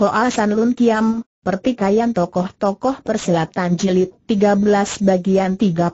Hoa San Lun Kiam, Pertikaian Tokoh-Tokoh perselatan Jilid 13 Bagian 36,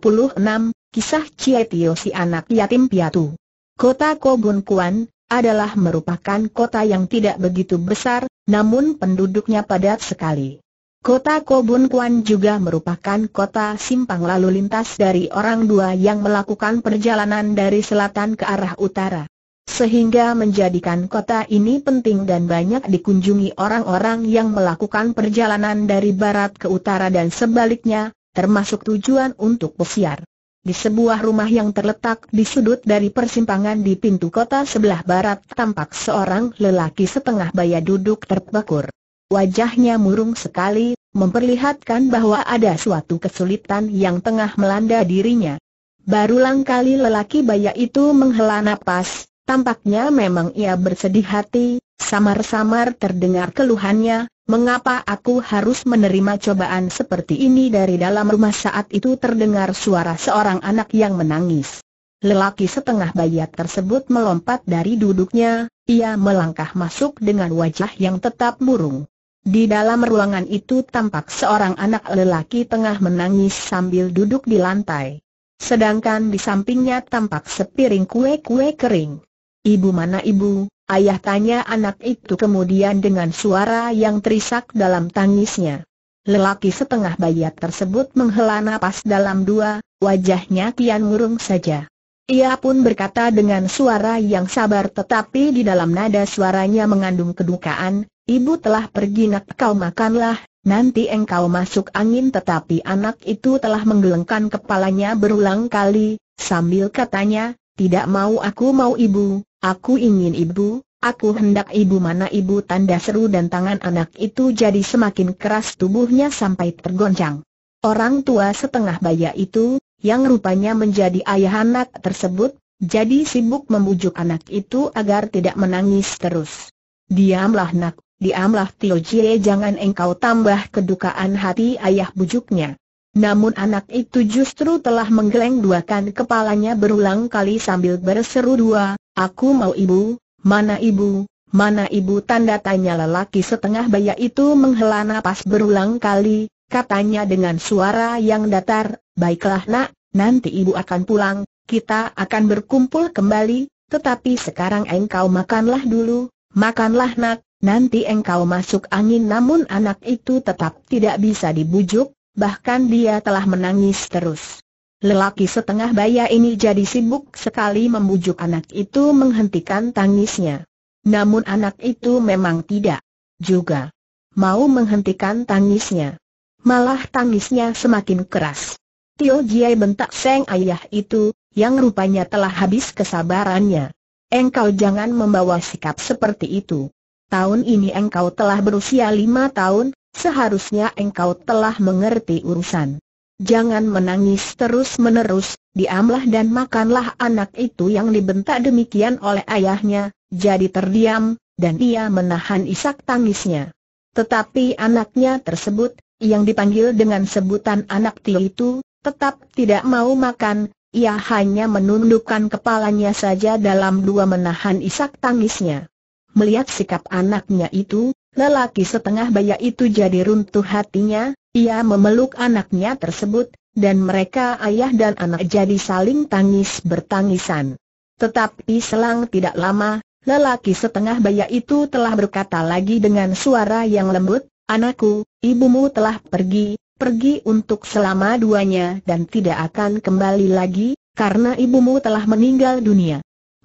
Kisah Chie Tio si anak yatim piatu. Kota Kogun Kuan, adalah merupakan kota yang tidak begitu besar, namun penduduknya padat sekali. Kota Kobun Kuan juga merupakan kota simpang lalu lintas dari orang dua yang melakukan perjalanan dari selatan ke arah utara. Sehingga menjadikan kota ini penting dan banyak dikunjungi orang-orang yang melakukan perjalanan dari barat ke utara dan sebaliknya, termasuk tujuan untuk pesiar. Di sebuah rumah yang terletak di sudut dari persimpangan di pintu kota sebelah barat tampak seorang lelaki setengah baya duduk terpekur. Wajahnya murung sekali, memperlihatkan bahwa ada suatu kesulitan yang tengah melanda dirinya. Barulang kali lelaki baya itu menghela napas, Tampaknya memang ia bersedih hati, samar-samar terdengar keluhannya, mengapa aku harus menerima cobaan seperti ini dari dalam rumah saat itu terdengar suara seorang anak yang menangis. Lelaki setengah bayat tersebut melompat dari duduknya, ia melangkah masuk dengan wajah yang tetap murung. Di dalam ruangan itu tampak seorang anak lelaki tengah menangis sambil duduk di lantai. Sedangkan di sampingnya tampak sepiring kue-kue kering. Ibu mana ibu? Ayah tanya anak itu kemudian dengan suara yang terisak dalam tangisnya. Lelaki setengah bayat tersebut menghela napas dalam dua, wajahnya kian murung saja. Ia pun berkata dengan suara yang sabar tetapi di dalam nada suaranya mengandung kedukaan, Ibu telah pergi nak kau makanlah, nanti engkau masuk angin tetapi anak itu telah menggelengkan kepalanya berulang kali, sambil katanya, tidak mau aku mau ibu, Aku ingin ibu, aku hendak ibu mana ibu tanda seru dan tangan anak itu jadi semakin keras tubuhnya sampai tergoncang. Orang tua setengah baya itu, yang rupanya menjadi ayah anak tersebut, jadi sibuk membujuk anak itu agar tidak menangis terus. Diamlah nak, diamlah Tio Jie jangan engkau tambah kedukaan hati ayah bujuknya. Namun anak itu justru telah menggeleng dua duakan kepalanya berulang kali sambil berseru dua, aku mau ibu, mana ibu, mana ibu tanda tanya lelaki setengah baya itu menghela napas berulang kali, katanya dengan suara yang datar, baiklah nak, nanti ibu akan pulang, kita akan berkumpul kembali, tetapi sekarang engkau makanlah dulu, makanlah nak, nanti engkau masuk angin namun anak itu tetap tidak bisa dibujuk, bahkan dia telah menangis terus. Lelaki setengah baya ini jadi sibuk sekali membujuk anak itu menghentikan tangisnya. Namun anak itu memang tidak juga mau menghentikan tangisnya. Malah tangisnya semakin keras. Tio Jiai bentak seng ayah itu, yang rupanya telah habis kesabarannya. Engkau jangan membawa sikap seperti itu. Tahun ini engkau telah berusia lima tahun, seharusnya engkau telah mengerti urusan. Jangan menangis terus-menerus, diamlah dan makanlah anak itu yang dibentak demikian oleh ayahnya, jadi terdiam, dan ia menahan isak tangisnya. Tetapi anaknya tersebut, yang dipanggil dengan sebutan anak Tio itu, tetap tidak mau makan, ia hanya menundukkan kepalanya saja dalam dua menahan isak tangisnya. Melihat sikap anaknya itu, Lelaki setengah baya itu jadi runtuh hatinya, ia memeluk anaknya tersebut, dan mereka ayah dan anak jadi saling tangis bertangisan. Tetapi selang tidak lama, lelaki setengah baya itu telah berkata lagi dengan suara yang lembut, Anakku, ibumu telah pergi, pergi untuk selama duanya dan tidak akan kembali lagi, karena ibumu telah meninggal dunia.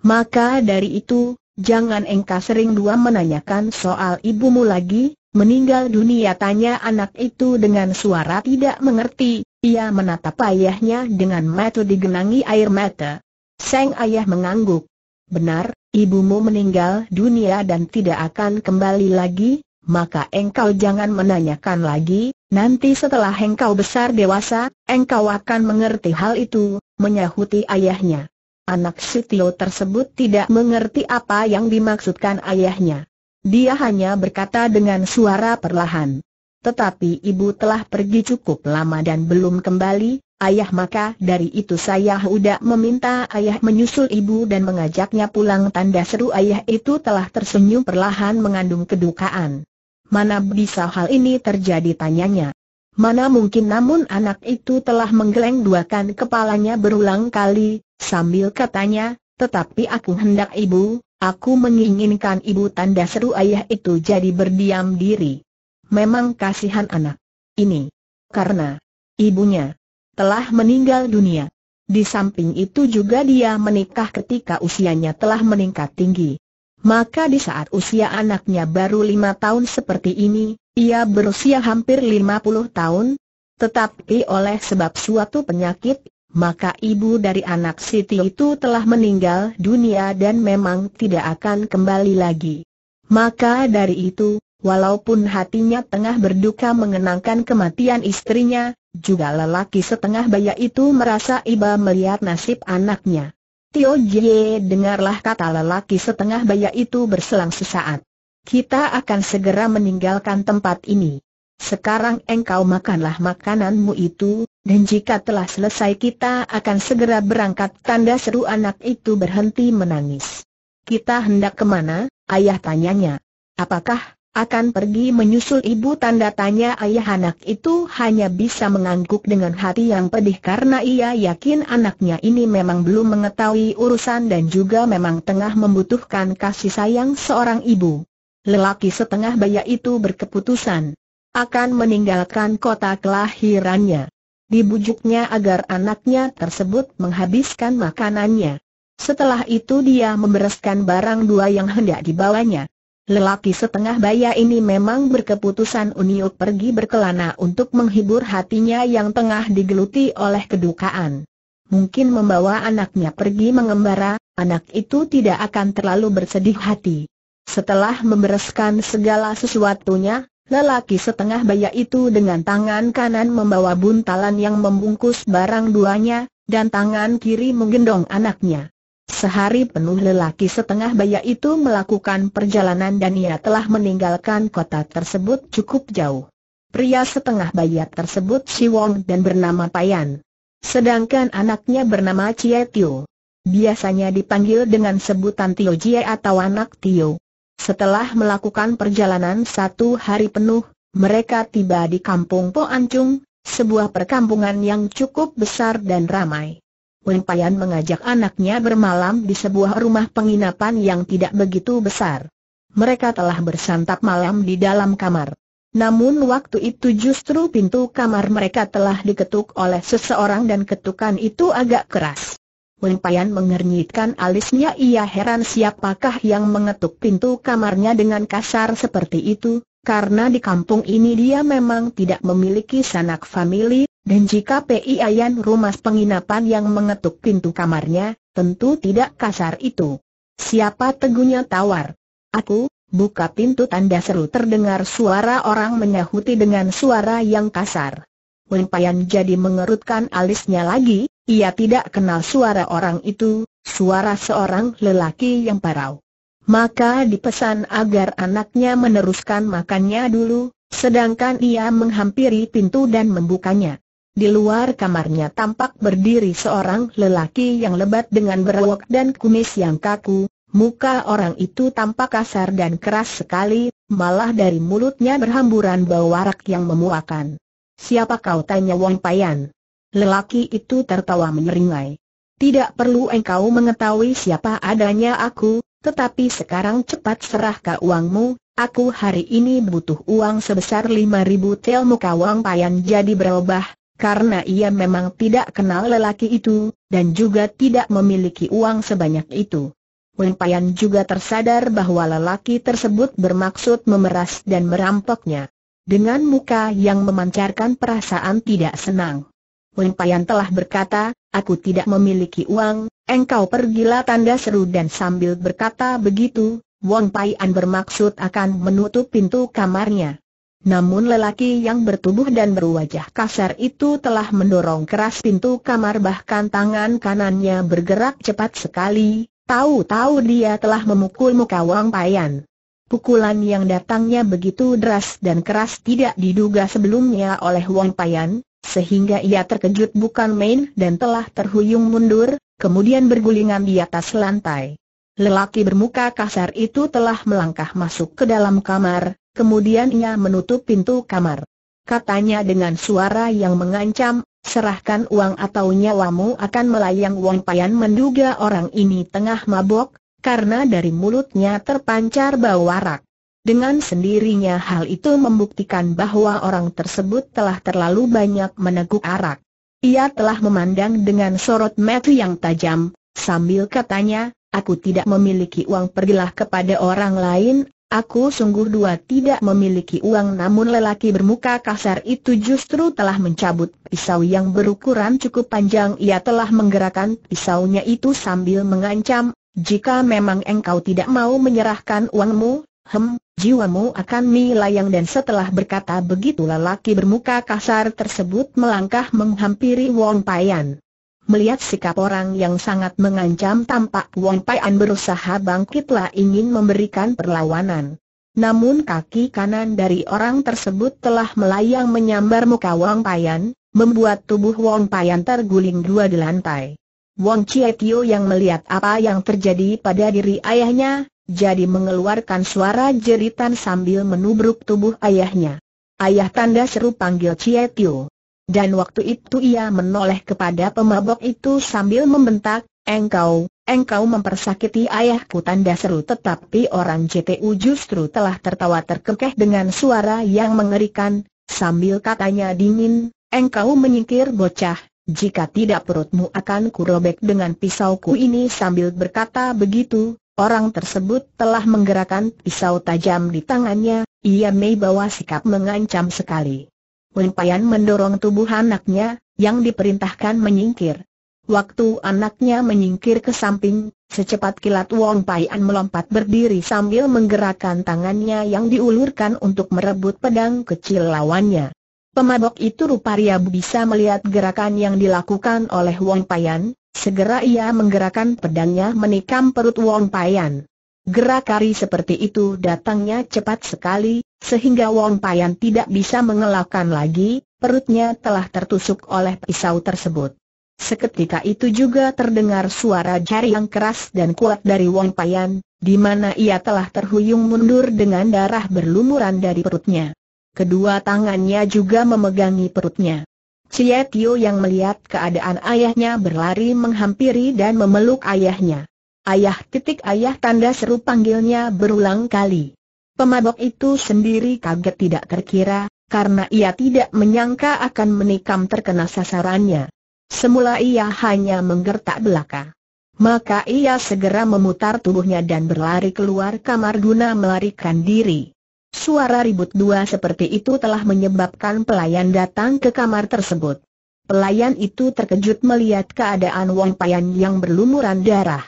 Maka dari itu, jangan engkau sering dua menanyakan soal ibumu lagi, meninggal dunia tanya anak itu dengan suara tidak mengerti, ia menatap ayahnya dengan mata digenangi air mata. Sang ayah mengangguk. Benar, ibumu meninggal dunia dan tidak akan kembali lagi, maka engkau jangan menanyakan lagi, nanti setelah engkau besar dewasa, engkau akan mengerti hal itu, menyahuti ayahnya. Anak Sutio tersebut tidak mengerti apa yang dimaksudkan ayahnya. Dia hanya berkata dengan suara perlahan. Tetapi ibu telah pergi cukup lama dan belum kembali, ayah maka dari itu saya sudah meminta ayah menyusul ibu dan mengajaknya pulang tanda seru ayah itu telah tersenyum perlahan mengandung kedukaan. Mana bisa hal ini terjadi tanyanya. Mana mungkin namun anak itu telah menggeleng duakan kepalanya berulang kali, Sambil katanya, tetapi aku hendak ibu, aku menginginkan ibu tanda seru ayah itu jadi berdiam diri. Memang kasihan anak. Ini. Karena ibunya telah meninggal dunia. Di samping itu juga dia menikah ketika usianya telah meningkat tinggi. Maka di saat usia anaknya baru lima tahun seperti ini, ia berusia hampir lima puluh tahun, tetapi oleh sebab suatu penyakit, maka ibu dari anak Siti itu telah meninggal dunia dan memang tidak akan kembali lagi. Maka dari itu, walaupun hatinya tengah berduka mengenangkan kematian istrinya, juga lelaki setengah baya itu merasa iba melihat nasib anaknya. Tio Jie dengarlah kata lelaki setengah baya itu berselang sesaat. Kita akan segera meninggalkan tempat ini. Sekarang engkau makanlah makananmu itu, dan jika telah selesai kita akan segera berangkat Tanda seru anak itu berhenti menangis Kita hendak kemana, ayah tanyanya Apakah, akan pergi menyusul ibu tanda tanya ayah anak itu hanya bisa mengangguk dengan hati yang pedih karena ia yakin anaknya ini memang belum mengetahui urusan dan juga memang tengah membutuhkan kasih sayang seorang ibu. Lelaki setengah baya itu berkeputusan akan meninggalkan kota kelahirannya. Dibujuknya agar anaknya tersebut menghabiskan makanannya. Setelah itu dia membereskan barang dua yang hendak dibawanya. Lelaki setengah baya ini memang berkeputusan Uniuk pergi berkelana untuk menghibur hatinya yang tengah digeluti oleh kedukaan. Mungkin membawa anaknya pergi mengembara, anak itu tidak akan terlalu bersedih hati. Setelah membereskan segala sesuatunya, Lelaki setengah baya itu dengan tangan kanan membawa buntalan yang membungkus barang duanya, dan tangan kiri menggendong anaknya. Sehari penuh lelaki setengah baya itu melakukan perjalanan dan ia telah meninggalkan kota tersebut cukup jauh. Pria setengah baya tersebut si Wong dan bernama Payan. Sedangkan anaknya bernama Cie Tio. Biasanya dipanggil dengan sebutan Tio Jie atau anak Tio. Setelah melakukan perjalanan satu hari penuh, mereka tiba di kampung Po Ancung, sebuah perkampungan yang cukup besar dan ramai. Wen Payan mengajak anaknya bermalam di sebuah rumah penginapan yang tidak begitu besar. Mereka telah bersantap malam di dalam kamar. Namun waktu itu justru pintu kamar mereka telah diketuk oleh seseorang dan ketukan itu agak keras. Wen Payan mengernyitkan alisnya ia heran siapakah yang mengetuk pintu kamarnya dengan kasar seperti itu, karena di kampung ini dia memang tidak memiliki sanak famili, dan jika P.I. Ayan rumah penginapan yang mengetuk pintu kamarnya, tentu tidak kasar itu. Siapa teguhnya tawar? Aku, buka pintu tanda seru terdengar suara orang menyahuti dengan suara yang kasar. Wen Payan jadi mengerutkan alisnya lagi, ia tidak kenal suara orang itu, suara seorang lelaki yang parau. Maka dipesan agar anaknya meneruskan makannya dulu, sedangkan ia menghampiri pintu dan membukanya. Di luar kamarnya tampak berdiri seorang lelaki yang lebat dengan berwok dan kumis yang kaku, muka orang itu tampak kasar dan keras sekali, malah dari mulutnya berhamburan bau warak yang memuakan. Siapa kau tanya Wong Payan? Lelaki itu tertawa menyeringai. Tidak perlu engkau mengetahui siapa adanya aku, tetapi sekarang cepat serah ke uangmu, aku hari ini butuh uang sebesar ribu tel muka uang payan jadi berubah, karena ia memang tidak kenal lelaki itu, dan juga tidak memiliki uang sebanyak itu. Wang Payan juga tersadar bahwa lelaki tersebut bermaksud memeras dan merampoknya. Dengan muka yang memancarkan perasaan tidak senang. Wen Payan telah berkata, aku tidak memiliki uang, engkau pergilah tanda seru dan sambil berkata begitu, Wong Payan bermaksud akan menutup pintu kamarnya. Namun lelaki yang bertubuh dan berwajah kasar itu telah mendorong keras pintu kamar bahkan tangan kanannya bergerak cepat sekali, tahu-tahu dia telah memukul muka Wang Payan. Pukulan yang datangnya begitu deras dan keras tidak diduga sebelumnya oleh Wang Payan, sehingga ia terkejut bukan main dan telah terhuyung mundur, kemudian bergulingan di atas lantai. Lelaki bermuka kasar itu telah melangkah masuk ke dalam kamar, kemudian ia menutup pintu kamar. Katanya dengan suara yang mengancam, serahkan uang atau nyawamu akan melayang Wong Payan menduga orang ini tengah mabok, karena dari mulutnya terpancar bau warak. Dengan sendirinya hal itu membuktikan bahwa orang tersebut telah terlalu banyak meneguk arak. Ia telah memandang dengan sorot mata yang tajam, sambil katanya, aku tidak memiliki uang pergilah kepada orang lain, aku sungguh dua tidak memiliki uang namun lelaki bermuka kasar itu justru telah mencabut pisau yang berukuran cukup panjang ia telah menggerakkan pisaunya itu sambil mengancam, jika memang engkau tidak mau menyerahkan uangmu, Hem, jiwamu akan melayang dan setelah berkata begitu lelaki bermuka kasar tersebut melangkah menghampiri Wong Payan. Melihat sikap orang yang sangat mengancam tampak Wong Payan berusaha bangkitlah ingin memberikan perlawanan. Namun kaki kanan dari orang tersebut telah melayang menyambar muka Wong Payan, membuat tubuh Wong Payan terguling dua di lantai. Wong Chietio yang melihat apa yang terjadi pada diri ayahnya, jadi mengeluarkan suara jeritan sambil menubruk tubuh ayahnya. Ayah tanda seru panggil Chie Tio. Dan waktu itu ia menoleh kepada pemabok itu sambil membentak, Engkau, engkau mempersakiti ayahku tanda seru tetapi orang JTU justru telah tertawa terkekeh dengan suara yang mengerikan, sambil katanya dingin, engkau menyingkir bocah, jika tidak perutmu akan kurobek dengan pisauku ini sambil berkata begitu, Orang tersebut telah menggerakkan pisau tajam di tangannya, ia mei bawa sikap mengancam sekali. Payan mendorong tubuh anaknya, yang diperintahkan menyingkir. Waktu anaknya menyingkir ke samping, secepat kilat Wong Payan melompat berdiri sambil menggerakkan tangannya yang diulurkan untuk merebut pedang kecil lawannya. Pemabok itu rupa bisa melihat gerakan yang dilakukan oleh Wong Payan. Segera ia menggerakkan pedangnya menikam perut Wong Payan. Gerak kari seperti itu datangnya cepat sekali, sehingga Wong Payan tidak bisa mengelakkan lagi, perutnya telah tertusuk oleh pisau tersebut. Seketika itu juga terdengar suara jari yang keras dan kuat dari Wong Payan, di mana ia telah terhuyung mundur dengan darah berlumuran dari perutnya. Kedua tangannya juga memegangi perutnya. Cie Tio yang melihat keadaan ayahnya berlari menghampiri dan memeluk ayahnya. Ayah titik ayah tanda seru panggilnya berulang kali. Pemabok itu sendiri kaget tidak terkira, karena ia tidak menyangka akan menikam terkena sasarannya. Semula ia hanya menggertak belaka. Maka ia segera memutar tubuhnya dan berlari keluar kamar guna melarikan diri. Suara ribut dua seperti itu telah menyebabkan pelayan datang ke kamar tersebut. Pelayan itu terkejut melihat keadaan Wong Payan yang berlumuran darah.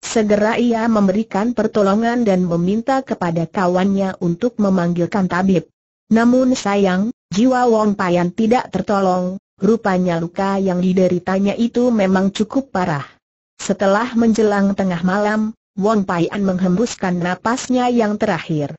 Segera ia memberikan pertolongan dan meminta kepada kawannya untuk memanggilkan tabib. Namun sayang, jiwa Wong Payan tidak tertolong, rupanya luka yang dideritanya itu memang cukup parah. Setelah menjelang tengah malam, Wong Payan menghembuskan napasnya yang terakhir.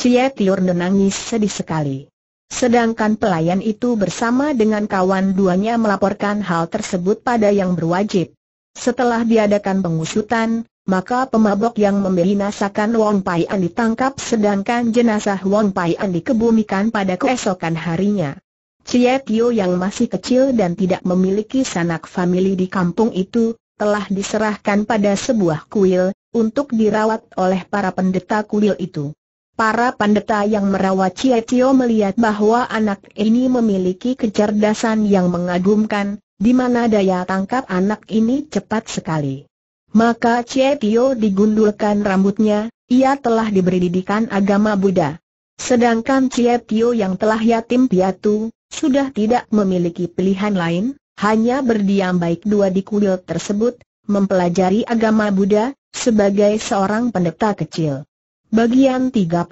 Cie Tiur menangis sedih sekali. Sedangkan pelayan itu bersama dengan kawan duanya melaporkan hal tersebut pada yang berwajib. Setelah diadakan pengusutan, maka pemabok yang membinasakan Wong Pai An ditangkap sedangkan jenazah Wong Pai An dikebumikan pada keesokan harinya. Cie Tio yang masih kecil dan tidak memiliki sanak famili di kampung itu, telah diserahkan pada sebuah kuil, untuk dirawat oleh para pendeta kuil itu. Para pendeta yang merawat Tio melihat bahwa anak ini memiliki kecerdasan yang mengagumkan, di mana daya tangkap anak ini cepat sekali. Maka Tio digundulkan rambutnya, ia telah diberi didikan agama Buddha. Sedangkan Tio yang telah yatim piatu, sudah tidak memiliki pilihan lain, hanya berdiam baik dua di kuil tersebut, mempelajari agama Buddha, sebagai seorang pendeta kecil. Bagian 37,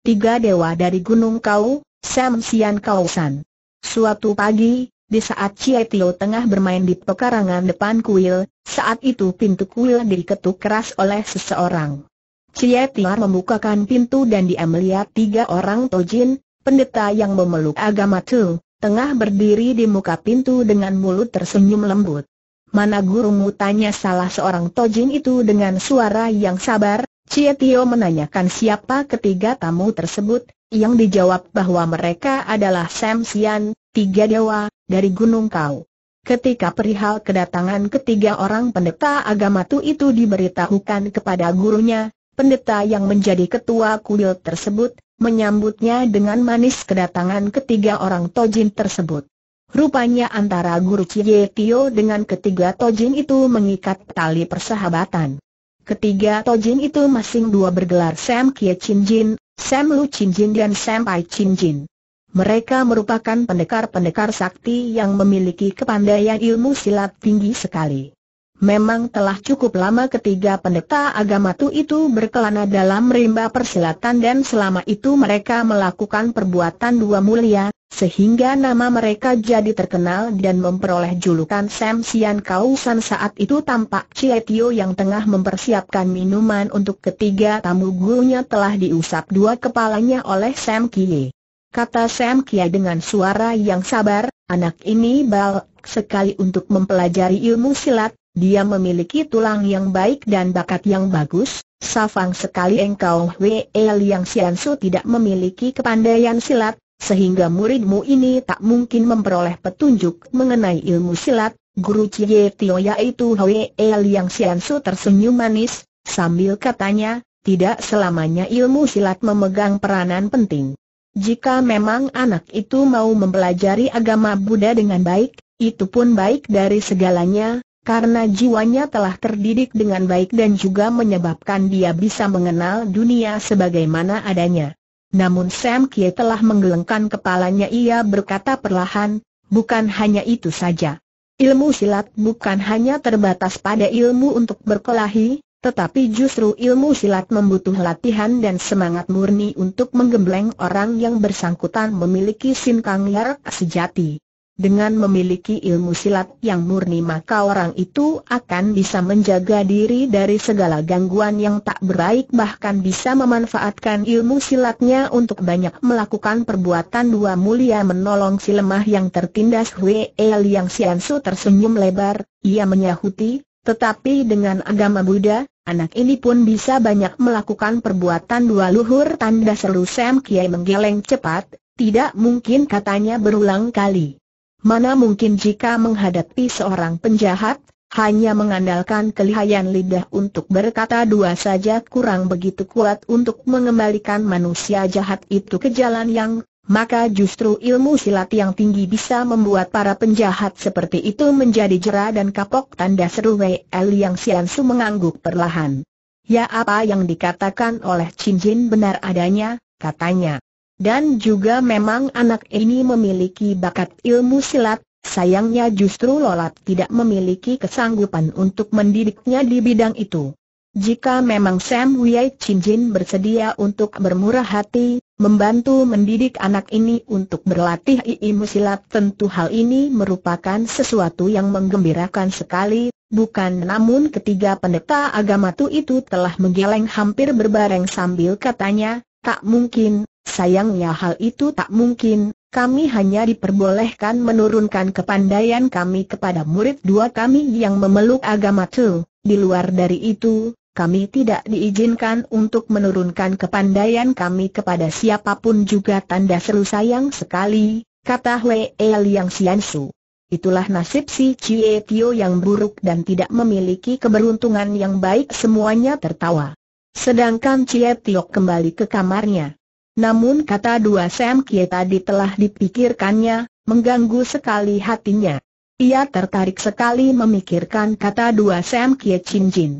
Tiga Dewa dari Gunung Kau, Sam Sian Kausan. Suatu pagi, di saat Cie Tio tengah bermain di pekarangan depan kuil, saat itu pintu kuil diketuk keras oleh seseorang. Cie Tio membukakan pintu dan dia melihat tiga orang Tojin, pendeta yang memeluk agama Tu, tengah berdiri di muka pintu dengan mulut tersenyum lembut. Mana gurumu tanya salah seorang Tojin itu dengan suara yang sabar, Cie Tio menanyakan siapa ketiga tamu tersebut, yang dijawab bahwa mereka adalah Sam Sian, tiga dewa, dari Gunung Kau. Ketika perihal kedatangan ketiga orang pendeta agama tu itu diberitahukan kepada gurunya, pendeta yang menjadi ketua kuil tersebut, menyambutnya dengan manis kedatangan ketiga orang tojin tersebut. Rupanya antara guru Cie Tio dengan ketiga tojin itu mengikat tali persahabatan. Ketiga tojin itu masing dua bergelar Sam Kie Chin Jin, Sam Lu Chin Jin dan Sam Pai Chin Jin. Mereka merupakan pendekar-pendekar sakti yang memiliki kepandaian ilmu silat tinggi sekali. Memang telah cukup lama ketiga pendeta agama tu itu berkelana dalam rimba persilatan dan selama itu mereka melakukan perbuatan dua mulia, sehingga nama mereka jadi terkenal dan memperoleh julukan Sam Sian Kausan saat itu tampak Cie Tio yang tengah mempersiapkan minuman untuk ketiga tamu gurunya telah diusap dua kepalanya oleh Sam Kie. Kata Sam Kie dengan suara yang sabar, anak ini bal sekali untuk mempelajari ilmu silat, dia memiliki tulang yang baik dan bakat yang bagus, safang sekali engkau Wei Liang Xiansu tidak memiliki kepandaian silat, sehingga muridmu ini tak mungkin memperoleh petunjuk mengenai ilmu silat, guru Cie Tio yaitu Wei Liang Xiansu tersenyum manis, sambil katanya, tidak selamanya ilmu silat memegang peranan penting. Jika memang anak itu mau mempelajari agama Buddha dengan baik, itu pun baik dari segalanya, karena jiwanya telah terdidik dengan baik dan juga menyebabkan dia bisa mengenal dunia sebagaimana adanya. Namun Sam Kie telah menggelengkan kepalanya ia berkata perlahan, bukan hanya itu saja. Ilmu silat bukan hanya terbatas pada ilmu untuk berkelahi, tetapi justru ilmu silat membutuh latihan dan semangat murni untuk menggembleng orang yang bersangkutan memiliki sinkang yarak sejati. Dengan memiliki ilmu silat yang murni maka orang itu akan bisa menjaga diri dari segala gangguan yang tak berbaik bahkan bisa memanfaatkan ilmu silatnya untuk banyak melakukan perbuatan dua mulia menolong si lemah yang tertindas Hwee yang Siansu tersenyum lebar, ia menyahuti, tetapi dengan agama Buddha, anak ini pun bisa banyak melakukan perbuatan dua luhur tanda seru Sam Kiai menggeleng cepat, tidak mungkin katanya berulang kali. Mana mungkin jika menghadapi seorang penjahat, hanya mengandalkan kelihayan lidah untuk berkata dua saja kurang begitu kuat untuk mengembalikan manusia jahat itu ke jalan yang, maka justru ilmu silat yang tinggi bisa membuat para penjahat seperti itu menjadi jera dan kapok tanda seru WL yang Siansu mengangguk perlahan. Ya apa yang dikatakan oleh Chin Jin benar adanya, katanya. Dan juga memang anak ini memiliki bakat ilmu silat, sayangnya justru Lolat tidak memiliki kesanggupan untuk mendidiknya di bidang itu. Jika memang Sam Wei Chin Jin bersedia untuk bermurah hati, membantu mendidik anak ini untuk berlatih ilmu silat tentu hal ini merupakan sesuatu yang menggembirakan sekali, bukan namun ketiga pendeta agama itu telah menggeleng hampir berbareng sambil katanya, Tak mungkin, sayangnya hal itu tak mungkin, kami hanya diperbolehkan menurunkan kepandaian kami kepada murid dua kami yang memeluk agama Tu. Di luar dari itu, kami tidak diizinkan untuk menurunkan kepandaian kami kepada siapapun juga tanda seru sayang sekali, kata Hwee yang Siansu. Itulah nasib si Cie Tio yang buruk dan tidak memiliki keberuntungan yang baik semuanya tertawa. Sedangkan Cie Tiok kembali ke kamarnya. Namun kata dua Sam Kie tadi telah dipikirkannya, mengganggu sekali hatinya. Ia tertarik sekali memikirkan kata dua Sam Kie Chin Jin.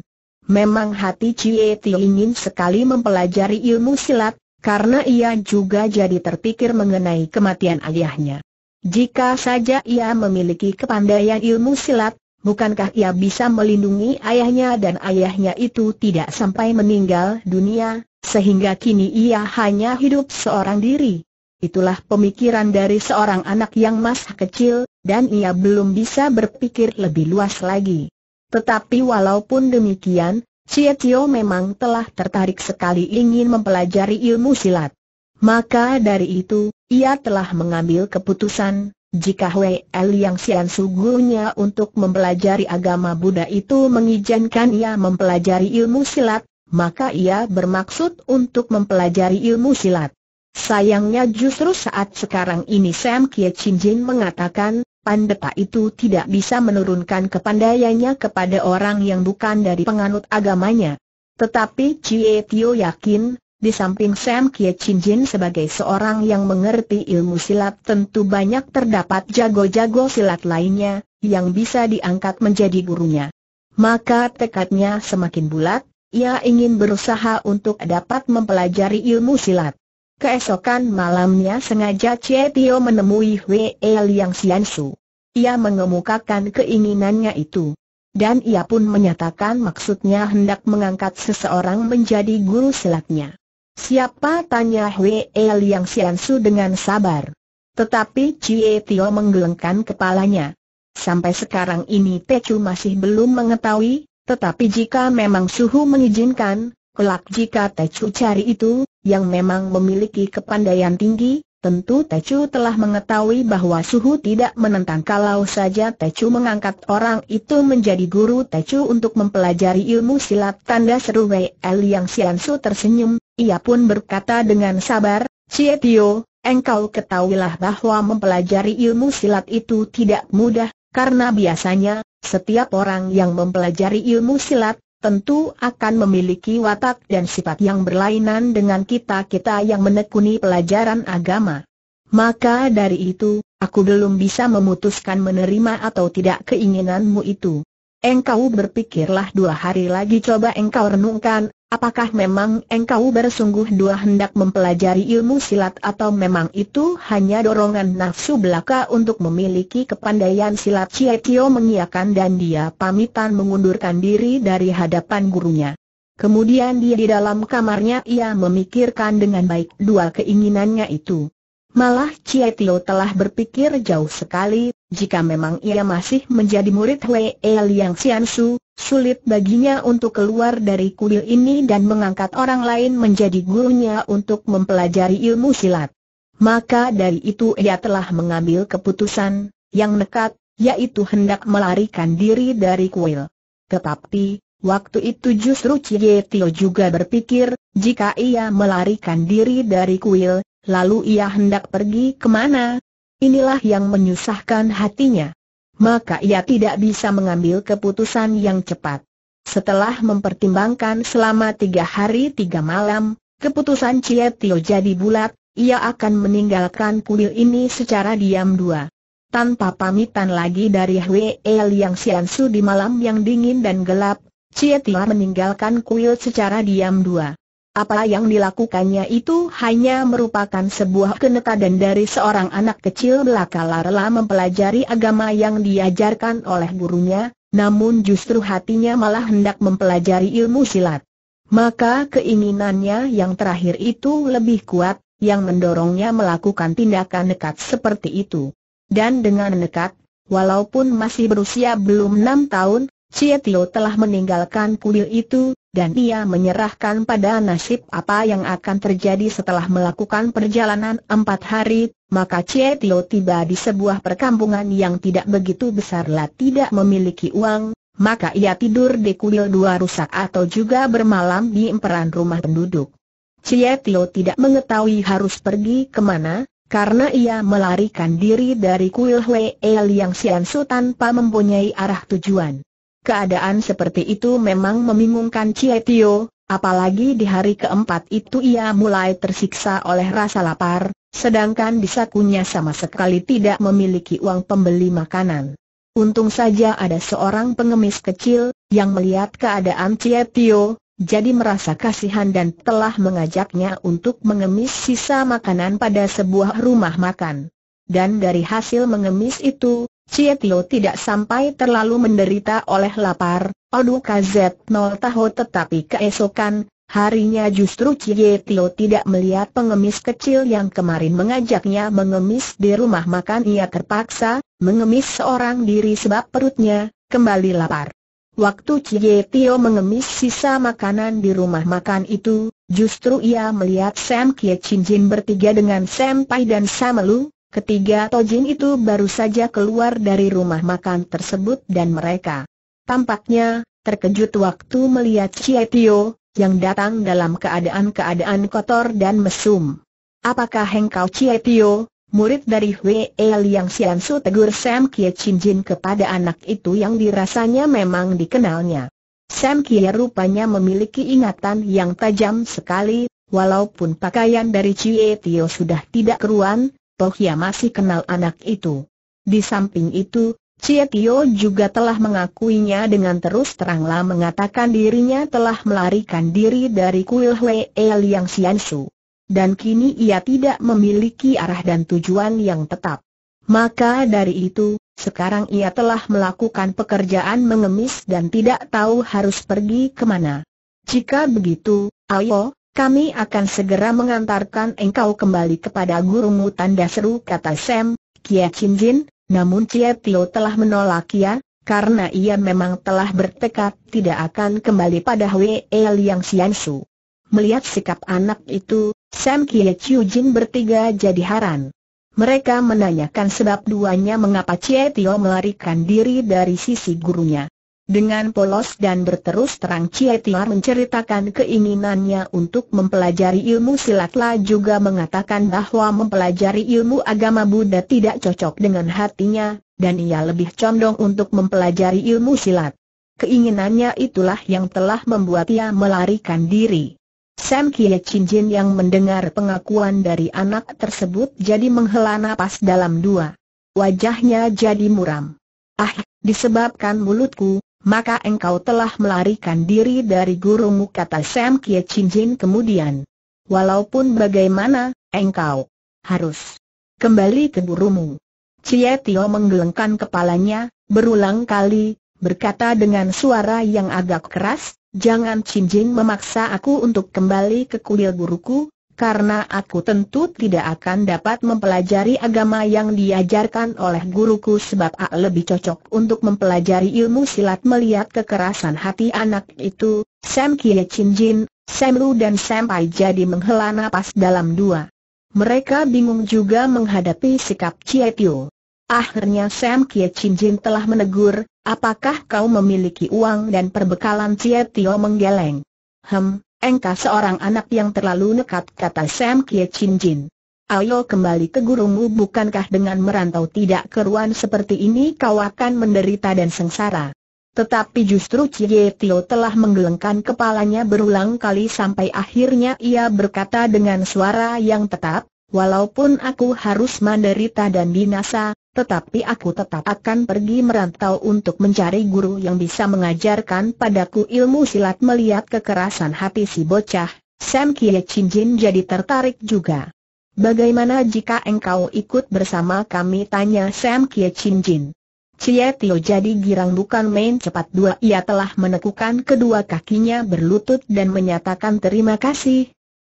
Memang hati Cie Tiok ingin sekali mempelajari ilmu silat, karena ia juga jadi terpikir mengenai kematian ayahnya. Jika saja ia memiliki kepandaian ilmu silat, Bukankah ia bisa melindungi ayahnya dan ayahnya itu tidak sampai meninggal dunia, sehingga kini ia hanya hidup seorang diri? Itulah pemikiran dari seorang anak yang masih kecil, dan ia belum bisa berpikir lebih luas lagi. Tetapi walaupun demikian, Sia Tio memang telah tertarik sekali ingin mempelajari ilmu silat. Maka dari itu, ia telah mengambil keputusan, jika Wei El yang sian sugunya untuk mempelajari agama Buddha itu mengizinkan ia mempelajari ilmu silat, maka ia bermaksud untuk mempelajari ilmu silat. Sayangnya justru saat sekarang ini Sam Kie Chin Jin mengatakan, pandeta itu tidak bisa menurunkan kepandaiannya kepada orang yang bukan dari penganut agamanya. Tetapi Cie Tio yakin, di samping Sam Kie Chin Jin sebagai seorang yang mengerti ilmu silat tentu banyak terdapat jago-jago silat lainnya, yang bisa diangkat menjadi gurunya. Maka tekadnya semakin bulat, ia ingin berusaha untuk dapat mempelajari ilmu silat. Keesokan malamnya sengaja Chie Tio menemui Wei Liang Su. Ia mengemukakan keinginannya itu. Dan ia pun menyatakan maksudnya hendak mengangkat seseorang menjadi guru silatnya. Siapa tanya Hwee Liang siansu dengan sabar. Tetapi Cie Tio menggelengkan kepalanya. Sampai sekarang ini Pecu masih belum mengetahui, tetapi jika memang suhu mengizinkan, kelak jika Tecu cari itu, yang memang memiliki kepandaian tinggi, tentu Tecu telah mengetahui bahwa suhu tidak menentang kalau saja Tecu mengangkat orang itu menjadi guru Tecu untuk mempelajari ilmu silat tanda seru Wei yang siansu tersenyum, ia pun berkata dengan sabar, Cie Tio, engkau ketahuilah bahwa mempelajari ilmu silat itu tidak mudah, karena biasanya, setiap orang yang mempelajari ilmu silat, tentu akan memiliki watak dan sifat yang berlainan dengan kita-kita yang menekuni pelajaran agama. Maka dari itu, aku belum bisa memutuskan menerima atau tidak keinginanmu itu. Engkau berpikirlah dua hari lagi coba engkau renungkan, Apakah memang engkau bersungguh-dua hendak mempelajari ilmu silat atau memang itu hanya dorongan nafsu belaka untuk memiliki kepandaian silat Cie Tio mengiakan dan dia pamitan mengundurkan diri dari hadapan gurunya. Kemudian dia di dalam kamarnya ia memikirkan dengan baik dua keinginannya itu. Malah Cie Tio telah berpikir jauh sekali, jika memang ia masih menjadi murid Wei El yang Sian Su, sulit baginya untuk keluar dari kuil ini dan mengangkat orang lain menjadi gurunya untuk mempelajari ilmu silat. Maka dari itu ia telah mengambil keputusan yang nekat, yaitu hendak melarikan diri dari kuil. Tetapi, waktu itu justru Cie Tio juga berpikir, jika ia melarikan diri dari kuil, lalu ia hendak pergi kemana? Inilah yang menyusahkan hatinya maka ia tidak bisa mengambil keputusan yang cepat. Setelah mempertimbangkan selama tiga hari tiga malam, keputusan Cie Tio jadi bulat, ia akan meninggalkan kuil ini secara diam dua. Tanpa pamitan lagi dari Hwee yang Siansu di malam yang dingin dan gelap, Cie Tio meninggalkan kuil secara diam dua. Apa yang dilakukannya itu hanya merupakan sebuah kenekadan dari seorang anak kecil belaka rela mempelajari agama yang diajarkan oleh gurunya, namun justru hatinya malah hendak mempelajari ilmu silat. Maka keinginannya yang terakhir itu lebih kuat, yang mendorongnya melakukan tindakan nekat seperti itu. Dan dengan nekat, walaupun masih berusia belum enam tahun, Cie telah meninggalkan kuil itu, dan ia menyerahkan pada nasib apa yang akan terjadi setelah melakukan perjalanan empat hari, maka Cie Tio tiba di sebuah perkampungan yang tidak begitu besar lah tidak memiliki uang, maka ia tidur di kuil dua rusak atau juga bermalam di emperan rumah penduduk. Cie Tio tidak mengetahui harus pergi kemana, karena ia melarikan diri dari kuil El yang Siansu tanpa mempunyai arah tujuan. Keadaan seperti itu memang membingungkan Cie Tio, apalagi di hari keempat itu ia mulai tersiksa oleh rasa lapar, sedangkan di sakunya sama sekali tidak memiliki uang pembeli makanan. Untung saja ada seorang pengemis kecil, yang melihat keadaan Cie Tio, jadi merasa kasihan dan telah mengajaknya untuk mengemis sisa makanan pada sebuah rumah makan. Dan dari hasil mengemis itu, Cie Tio tidak sampai terlalu menderita oleh lapar, Odu KZ 0 Taho tetapi keesokan, harinya justru Cie Tio tidak melihat pengemis kecil yang kemarin mengajaknya mengemis di rumah makan ia terpaksa, mengemis seorang diri sebab perutnya, kembali lapar. Waktu Cie Tio mengemis sisa makanan di rumah makan itu, justru ia melihat Sam Kie Chin Jin bertiga dengan Sam Pai dan Sam Lu, Ketiga Tojin itu baru saja keluar dari rumah makan tersebut dan mereka tampaknya terkejut waktu melihat Chie Tio yang datang dalam keadaan-keadaan kotor dan mesum. Apakah hengkau Chie Tio, murid dari Wei El yang Su tegur Sam Kie Chin Jin kepada anak itu yang dirasanya memang dikenalnya? Sam Kie rupanya memiliki ingatan yang tajam sekali, walaupun pakaian dari Chie Tio sudah tidak keruan, Pohya masih kenal anak itu. Di samping itu, Cia Tio juga telah mengakuinya dengan terus teranglah mengatakan dirinya telah melarikan diri dari kuil Hwee Liang Xiansu. Dan kini ia tidak memiliki arah dan tujuan yang tetap. Maka dari itu, sekarang ia telah melakukan pekerjaan mengemis dan tidak tahu harus pergi kemana. Jika begitu, ayo, kami akan segera mengantarkan engkau kembali kepada gurumu tanda seru kata Sam, Kia Chin Jin, namun Cia Tio telah menolak ia, ya, karena ia memang telah bertekad tidak akan kembali pada Wei Liang Sian Su. Melihat sikap anak itu, Sam Kie Chiu Jin bertiga jadi haran. Mereka menanyakan sebab duanya mengapa Cie Tio melarikan diri dari sisi gurunya. Dengan polos dan berterus terang Cie Tiar menceritakan keinginannya untuk mempelajari ilmu Lah juga mengatakan bahwa mempelajari ilmu agama Buddha tidak cocok dengan hatinya, dan ia lebih condong untuk mempelajari ilmu silat. Keinginannya itulah yang telah membuat ia melarikan diri. Sam Kie Chin Jin yang mendengar pengakuan dari anak tersebut jadi menghela napas dalam dua. Wajahnya jadi muram. Ah, disebabkan mulutku, maka engkau telah melarikan diri dari gurumu kata Sam Kie Chin Jin kemudian. Walaupun bagaimana, engkau harus kembali ke gurumu. Cie Tio menggelengkan kepalanya, berulang kali, berkata dengan suara yang agak keras, jangan Chin Jin memaksa aku untuk kembali ke kuil guruku, karena aku tentu tidak akan dapat mempelajari agama yang diajarkan oleh guruku sebab A lebih cocok untuk mempelajari ilmu silat melihat kekerasan hati anak itu, Sam Kie Chin Jin, Sam Lu dan Sam Pai jadi menghela napas dalam dua. Mereka bingung juga menghadapi sikap Chie Tio. Akhirnya Sam Kie Chin Jin telah menegur, apakah kau memiliki uang dan perbekalan Chie Tio menggeleng? Hem, Engkau seorang anak yang terlalu nekat kata Sam Kie Chin Jin. Ayo kembali ke gurumu bukankah dengan merantau tidak keruan seperti ini kau akan menderita dan sengsara. Tetapi justru Cie Tio telah menggelengkan kepalanya berulang kali sampai akhirnya ia berkata dengan suara yang tetap, walaupun aku harus menderita dan binasa, tetapi aku tetap akan pergi merantau untuk mencari guru yang bisa mengajarkan padaku ilmu silat melihat kekerasan hati si bocah, Sam Kie Chin Jin jadi tertarik juga. Bagaimana jika engkau ikut bersama kami tanya Sam Kie Chin Jin. Cie Tio jadi girang bukan main cepat dua ia telah menekukan kedua kakinya berlutut dan menyatakan terima kasih,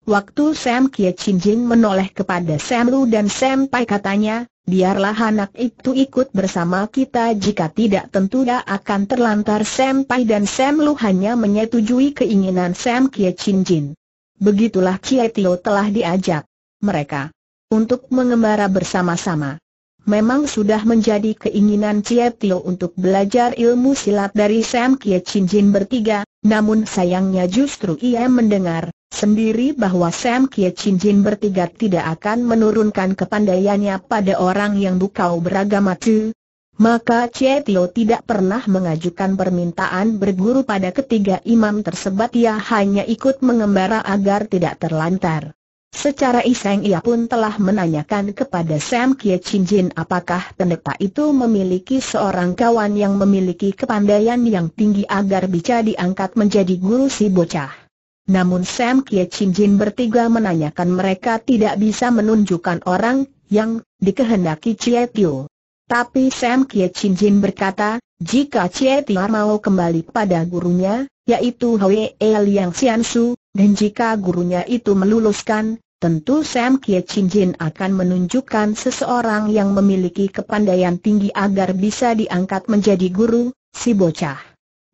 Waktu Sam Kie Chin Jin menoleh kepada Sam Lu dan Sam Pai katanya, biarlah anak itu ikut bersama kita jika tidak tentu dia akan terlantar Sam Pai dan Sam Lu hanya menyetujui keinginan Sam Kie Chin Jin. Begitulah Kie Tio telah diajak mereka untuk mengembara bersama-sama. Memang sudah menjadi keinginan Cie Tio untuk belajar ilmu silat dari Sam Kie Chin Jin bertiga, namun sayangnya justru ia mendengar sendiri bahwa Sam Kie Chin Jin bertiga tidak akan menurunkan kepandaiannya pada orang yang bukau beragama tu. Maka Chie Tio tidak pernah mengajukan permintaan berguru pada ketiga imam tersebut ia hanya ikut mengembara agar tidak terlantar. Secara iseng ia pun telah menanyakan kepada Sam Kie Chin Jin apakah pendeta itu memiliki seorang kawan yang memiliki kepandaian yang tinggi agar bisa diangkat menjadi guru si bocah. Namun Sam Kie Chin Jin bertiga menanyakan mereka tidak bisa menunjukkan orang yang dikehendaki Chie Tio. Tapi Sam Kie Chin Jin berkata, jika Chie Tio mau kembali pada gurunya, yaitu Hwee Liang Sian Su, dan jika gurunya itu meluluskan, Tentu Sam Kie Chin Jin akan menunjukkan seseorang yang memiliki kepandaian tinggi agar bisa diangkat menjadi guru, si bocah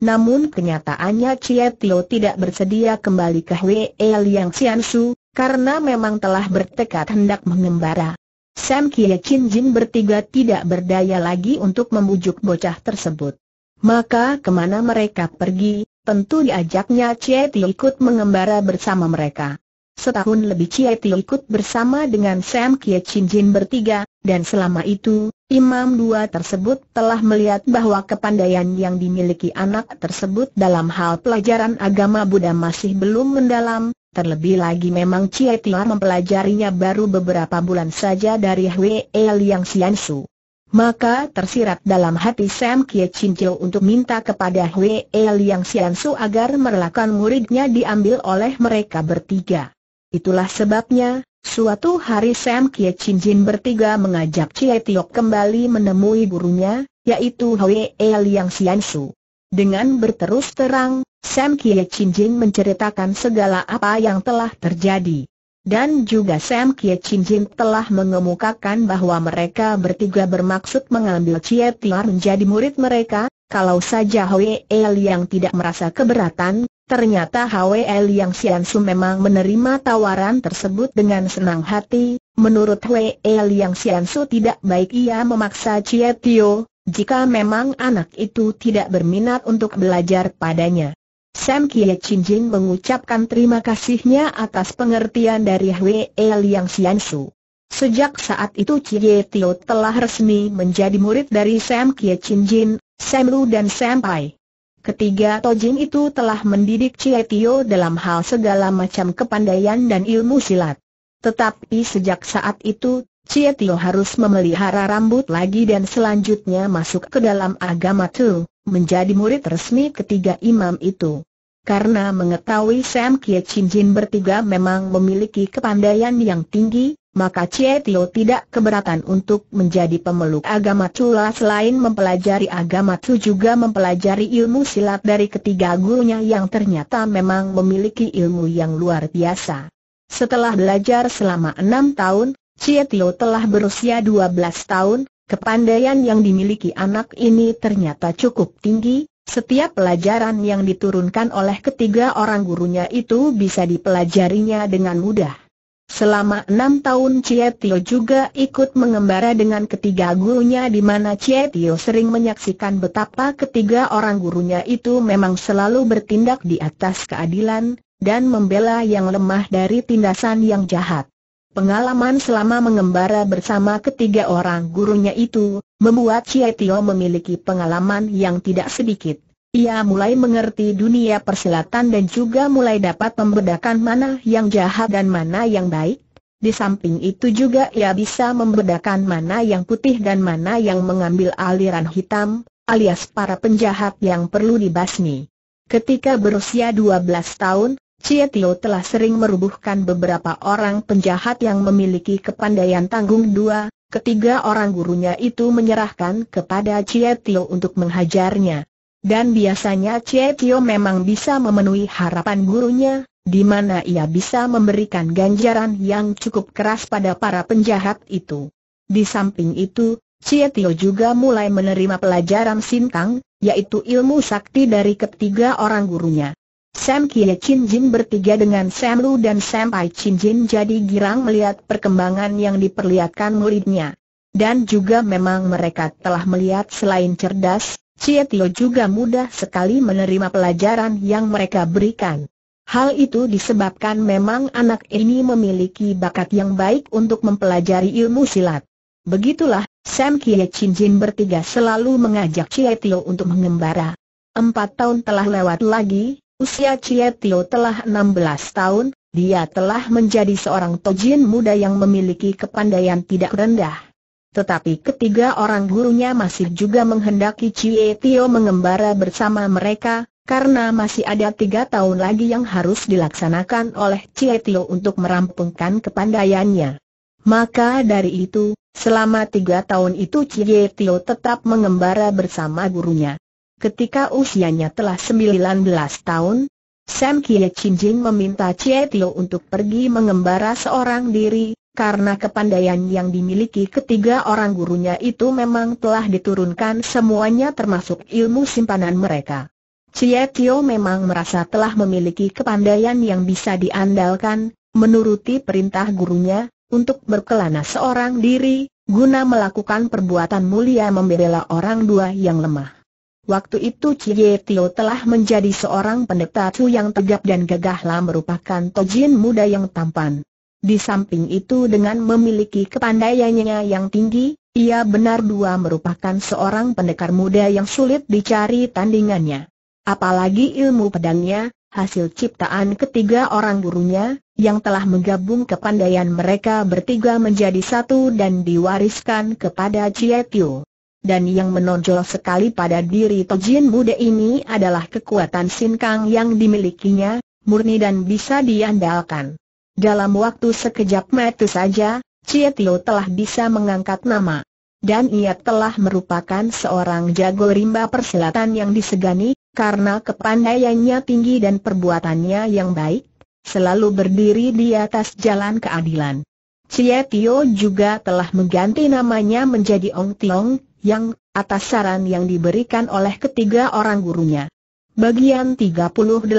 namun kenyataannya Chie Tio tidak bersedia kembali ke Hwee Liang Sian Su, karena memang telah bertekad hendak mengembara. Sam Kie Chin Jin bertiga tidak berdaya lagi untuk membujuk bocah tersebut. Maka kemana mereka pergi, tentu diajaknya Chie Tio ikut mengembara bersama mereka. Setahun lebih Chie Tio ikut bersama dengan Sam Kie Chin Jin bertiga, dan selama itu, Imam dua tersebut telah melihat bahwa kepandaian yang dimiliki anak tersebut dalam hal pelajaran agama Buddha masih belum mendalam, terlebih lagi memang Cie Tia mempelajarinya baru beberapa bulan saja dari Hwee Liang Xiansu. Maka tersirat dalam hati Sam Kie Chin untuk minta kepada Hwee Liang Xiansu agar merelakan muridnya diambil oleh mereka bertiga. Itulah sebabnya, Suatu hari Sam Kie Chin Jin bertiga mengajak Chie Tiok kembali menemui gurunya, yaitu Hoi E Liang Sian Su. Dengan berterus terang, Sam Kie Chin Jin menceritakan segala apa yang telah terjadi. Dan juga Sam Kie Chin Jin telah mengemukakan bahwa mereka bertiga bermaksud mengambil Chie Tiok menjadi murid mereka, kalau saja Hoi E Liang tidak merasa keberatan, Ternyata HWL yang Siansu memang menerima tawaran tersebut dengan senang hati, menurut HWL yang Siansu tidak baik ia memaksa Cie Tio, jika memang anak itu tidak berminat untuk belajar padanya. Sam Kie Chin Jin mengucapkan terima kasihnya atas pengertian dari HWL yang Siansu. Sejak saat itu Cie Tio telah resmi menjadi murid dari Sam Kie Chin Jin, Sam Lu dan Sam Pai. Ketiga Tojin itu telah mendidik Cie Tio dalam hal segala macam kepandaian dan ilmu silat. Tetapi sejak saat itu, Cie Tio harus memelihara rambut lagi dan selanjutnya masuk ke dalam agama Tu, menjadi murid resmi ketiga imam itu. Karena mengetahui Sam Kie Chin Jin bertiga memang memiliki kepandaian yang tinggi, maka Cie Tio tidak keberatan untuk menjadi pemeluk agama Chula selain mempelajari agama Chu juga mempelajari ilmu silat dari ketiga gurunya yang ternyata memang memiliki ilmu yang luar biasa. Setelah belajar selama enam tahun, Cie Tio telah berusia 12 tahun, kepandaian yang dimiliki anak ini ternyata cukup tinggi, setiap pelajaran yang diturunkan oleh ketiga orang gurunya itu bisa dipelajarinya dengan mudah. Selama enam tahun Cie Tio juga ikut mengembara dengan ketiga gurunya di mana Cie Tio sering menyaksikan betapa ketiga orang gurunya itu memang selalu bertindak di atas keadilan, dan membela yang lemah dari tindasan yang jahat. Pengalaman selama mengembara bersama ketiga orang gurunya itu, membuat Cie Tio memiliki pengalaman yang tidak sedikit. Ia mulai mengerti dunia persilatan dan juga mulai dapat membedakan mana yang jahat dan mana yang baik. Di samping itu juga ia bisa membedakan mana yang putih dan mana yang mengambil aliran hitam, alias para penjahat yang perlu dibasmi. Ketika berusia 12 tahun, Cie Tio telah sering merubuhkan beberapa orang penjahat yang memiliki kepandaian tanggung dua, ketiga orang gurunya itu menyerahkan kepada Cie Tio untuk menghajarnya. Dan biasanya Cie Tio memang bisa memenuhi harapan gurunya, di mana ia bisa memberikan ganjaran yang cukup keras pada para penjahat itu. Di samping itu, Cie Tio juga mulai menerima pelajaran sintang, yaitu ilmu sakti dari ketiga orang gurunya. Sam Kie Chin Jin bertiga dengan Sam Lu dan Sam Pai Chin Jin jadi girang melihat perkembangan yang diperlihatkan muridnya. Dan juga memang mereka telah melihat selain cerdas, Ciek Tio juga mudah sekali menerima pelajaran yang mereka berikan. Hal itu disebabkan memang anak ini memiliki bakat yang baik untuk mempelajari ilmu silat. Begitulah, Sam Kie Chin Jin bertiga selalu mengajak Cie Tio untuk mengembara. Empat tahun telah lewat lagi, usia Cie Tio telah 16 tahun, dia telah menjadi seorang tojin muda yang memiliki kepandaian tidak rendah. Tetapi ketiga orang gurunya masih juga menghendaki Cie Tio mengembara bersama mereka, karena masih ada tiga tahun lagi yang harus dilaksanakan oleh Cie Tio untuk merampungkan kepandaiannya. Maka dari itu, selama tiga tahun itu Cie Tio tetap mengembara bersama gurunya. Ketika usianya telah 19 tahun, Sam Kie Chin Jing meminta Cie Tio untuk pergi mengembara seorang diri, karena kepandaian yang dimiliki ketiga orang gurunya itu memang telah diturunkan semuanya termasuk ilmu simpanan mereka. Cie Tio memang merasa telah memiliki kepandaian yang bisa diandalkan, menuruti perintah gurunya, untuk berkelana seorang diri, guna melakukan perbuatan mulia membela orang dua yang lemah. Waktu itu Cie Tio telah menjadi seorang pendeta Chu yang tegap dan gagahlah merupakan tojin muda yang tampan. Di samping itu dengan memiliki kepandaiannya yang tinggi, ia benar dua merupakan seorang pendekar muda yang sulit dicari tandingannya. Apalagi ilmu pedangnya, hasil ciptaan ketiga orang gurunya, yang telah menggabung kepandaian mereka bertiga menjadi satu dan diwariskan kepada Chie Tio. Dan yang menonjol sekali pada diri Tojin muda ini adalah kekuatan sinkang yang dimilikinya, murni dan bisa diandalkan. Dalam waktu sekejap mata saja, Cie Tio telah bisa mengangkat nama. Dan ia telah merupakan seorang jago rimba perselatan yang disegani, karena kepandaiannya tinggi dan perbuatannya yang baik, selalu berdiri di atas jalan keadilan. Cie Tio juga telah mengganti namanya menjadi Ong Tiong, yang, atas saran yang diberikan oleh ketiga orang gurunya. Bagian 38,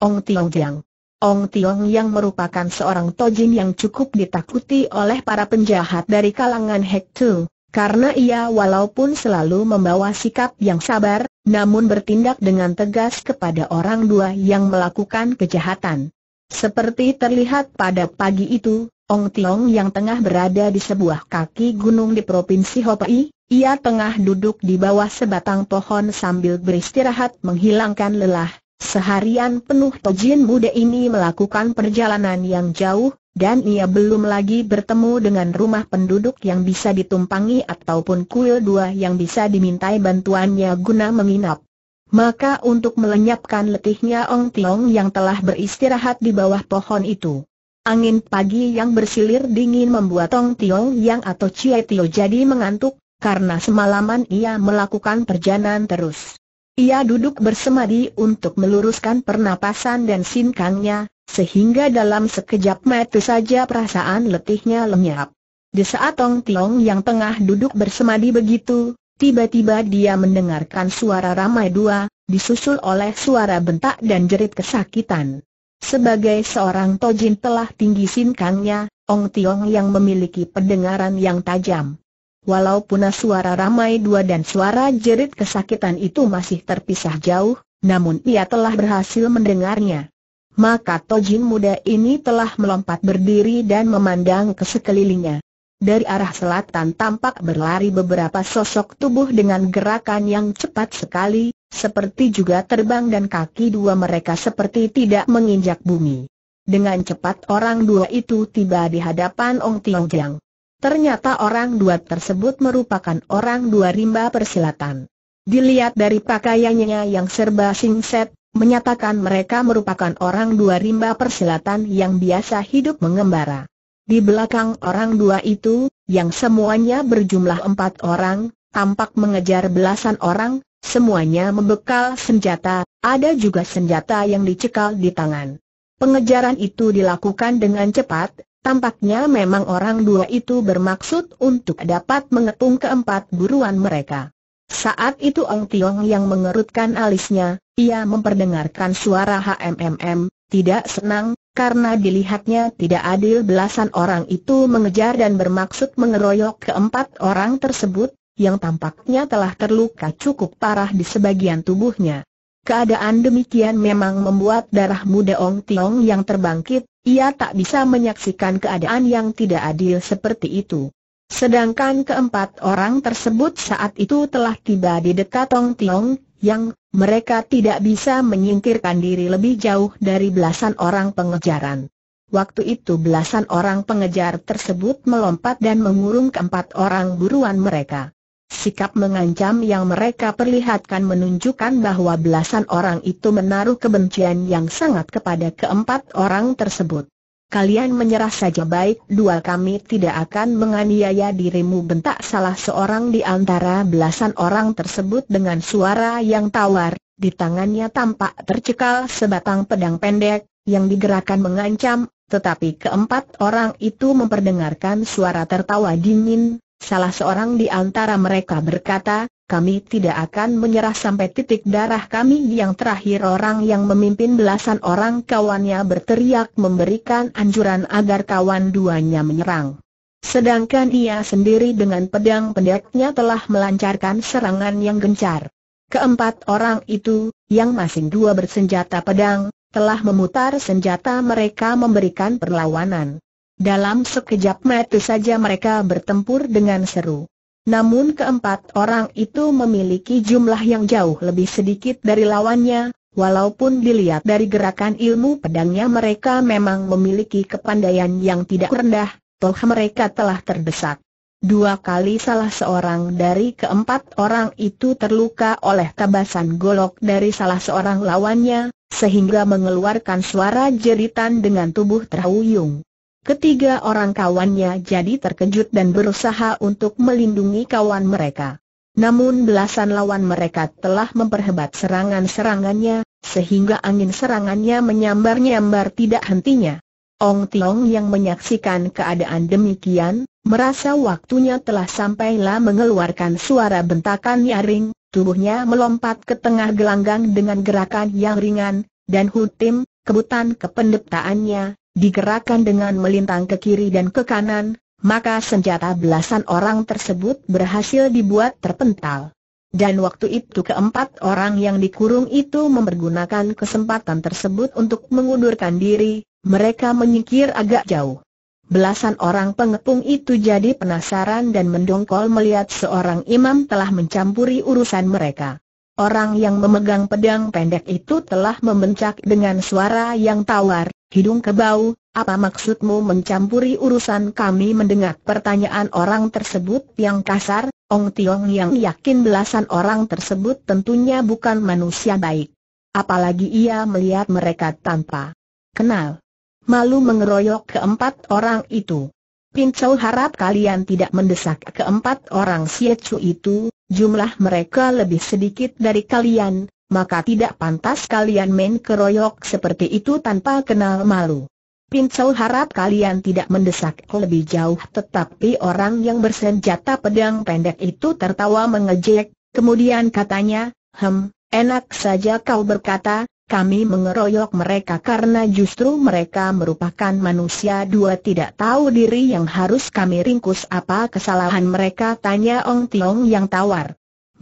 Ong Tiong Jiang Ong Tiong yang merupakan seorang tojin yang cukup ditakuti oleh para penjahat dari kalangan Hek Tu, karena ia walaupun selalu membawa sikap yang sabar, namun bertindak dengan tegas kepada orang dua yang melakukan kejahatan. Seperti terlihat pada pagi itu, Ong Tiong yang tengah berada di sebuah kaki gunung di Provinsi Hopai, ia tengah duduk di bawah sebatang pohon sambil beristirahat menghilangkan lelah, Seharian penuh Tojin muda ini melakukan perjalanan yang jauh, dan ia belum lagi bertemu dengan rumah penduduk yang bisa ditumpangi ataupun kuil dua yang bisa dimintai bantuannya guna menginap. Maka untuk melenyapkan letihnya Ong Tiong yang telah beristirahat di bawah pohon itu. Angin pagi yang bersilir dingin membuat Ong Tiong yang atau Chie Tio jadi mengantuk, karena semalaman ia melakukan perjalanan terus. Ia duduk bersemadi untuk meluruskan pernapasan dan sinkangnya, sehingga dalam sekejap mata saja perasaan letihnya lenyap. Di saat Tong Tiong yang tengah duduk bersemadi begitu, tiba-tiba dia mendengarkan suara ramai dua, disusul oleh suara bentak dan jerit kesakitan. Sebagai seorang tojin telah tinggi sinkangnya, Ong Tiong yang memiliki pendengaran yang tajam Walaupun suara ramai dua dan suara jerit kesakitan itu masih terpisah jauh, namun ia telah berhasil mendengarnya. Maka Tojin muda ini telah melompat berdiri dan memandang ke sekelilingnya. Dari arah selatan tampak berlari beberapa sosok tubuh dengan gerakan yang cepat sekali, seperti juga terbang dan kaki dua mereka seperti tidak menginjak bumi. Dengan cepat orang dua itu tiba di hadapan Ong Tiong Jiang. Ternyata orang dua tersebut merupakan orang dua rimba persilatan. Dilihat dari pakaiannya yang serba singset, menyatakan mereka merupakan orang dua rimba persilatan yang biasa hidup mengembara. Di belakang orang dua itu, yang semuanya berjumlah empat orang, tampak mengejar belasan orang, semuanya membekal senjata, ada juga senjata yang dicekal di tangan. Pengejaran itu dilakukan dengan cepat, Tampaknya memang orang dua itu bermaksud untuk dapat mengepung keempat buruan mereka. Saat itu Ong Tiong yang mengerutkan alisnya, ia memperdengarkan suara HMMM, tidak senang, karena dilihatnya tidak adil belasan orang itu mengejar dan bermaksud mengeroyok keempat orang tersebut, yang tampaknya telah terluka cukup parah di sebagian tubuhnya. Keadaan demikian memang membuat darah muda Ong Tiong yang terbangkit, ia tak bisa menyaksikan keadaan yang tidak adil seperti itu. Sedangkan keempat orang tersebut saat itu telah tiba di dekat Tong Tiong, yang mereka tidak bisa menyingkirkan diri lebih jauh dari belasan orang pengejaran. Waktu itu belasan orang pengejar tersebut melompat dan mengurung keempat orang buruan mereka. Sikap mengancam yang mereka perlihatkan menunjukkan bahwa belasan orang itu menaruh kebencian yang sangat kepada keempat orang tersebut. Kalian menyerah saja baik dua kami tidak akan menganiaya dirimu bentak salah seorang di antara belasan orang tersebut dengan suara yang tawar, di tangannya tampak tercekal sebatang pedang pendek, yang digerakkan mengancam, tetapi keempat orang itu memperdengarkan suara tertawa dingin, Salah seorang di antara mereka berkata, kami tidak akan menyerah sampai titik darah kami yang terakhir orang yang memimpin belasan orang kawannya berteriak memberikan anjuran agar kawan duanya menyerang. Sedangkan ia sendiri dengan pedang pendeknya telah melancarkan serangan yang gencar. Keempat orang itu, yang masing dua bersenjata pedang, telah memutar senjata mereka memberikan perlawanan. Dalam sekejap mata saja mereka bertempur dengan seru. Namun keempat orang itu memiliki jumlah yang jauh lebih sedikit dari lawannya, walaupun dilihat dari gerakan ilmu pedangnya mereka memang memiliki kepandaian yang tidak rendah, toh mereka telah terdesak. Dua kali salah seorang dari keempat orang itu terluka oleh tabasan golok dari salah seorang lawannya, sehingga mengeluarkan suara jeritan dengan tubuh terhuyung. Ketiga orang kawannya jadi terkejut dan berusaha untuk melindungi kawan mereka. Namun belasan lawan mereka telah memperhebat serangan-serangannya, sehingga angin serangannya menyambar-nyambar tidak hentinya. Ong Tiong yang menyaksikan keadaan demikian, merasa waktunya telah sampailah mengeluarkan suara bentakan nyaring, tubuhnya melompat ke tengah gelanggang dengan gerakan yang ringan, dan Hutim, kebutan kependetaannya, digerakkan dengan melintang ke kiri dan ke kanan, maka senjata belasan orang tersebut berhasil dibuat terpental. Dan waktu itu keempat orang yang dikurung itu mempergunakan kesempatan tersebut untuk mengundurkan diri, mereka menyingkir agak jauh. Belasan orang pengepung itu jadi penasaran dan mendongkol melihat seorang imam telah mencampuri urusan mereka. Orang yang memegang pedang pendek itu telah membencak dengan suara yang tawar, Hidung kebau, apa maksudmu mencampuri urusan kami mendengar pertanyaan orang tersebut yang kasar, Ong Tiong yang yakin belasan orang tersebut tentunya bukan manusia baik. Apalagi ia melihat mereka tanpa kenal. Malu mengeroyok keempat orang itu. Pincau harap kalian tidak mendesak keempat orang Sietsu itu, jumlah mereka lebih sedikit dari kalian, maka tidak pantas kalian main keroyok seperti itu tanpa kenal malu. Pincau harap kalian tidak mendesak lebih jauh tetapi orang yang bersenjata pedang pendek itu tertawa mengejek, kemudian katanya, Hem, enak saja kau berkata, kami mengeroyok mereka karena justru mereka merupakan manusia dua tidak tahu diri yang harus kami ringkus apa kesalahan mereka tanya Ong Tiong yang tawar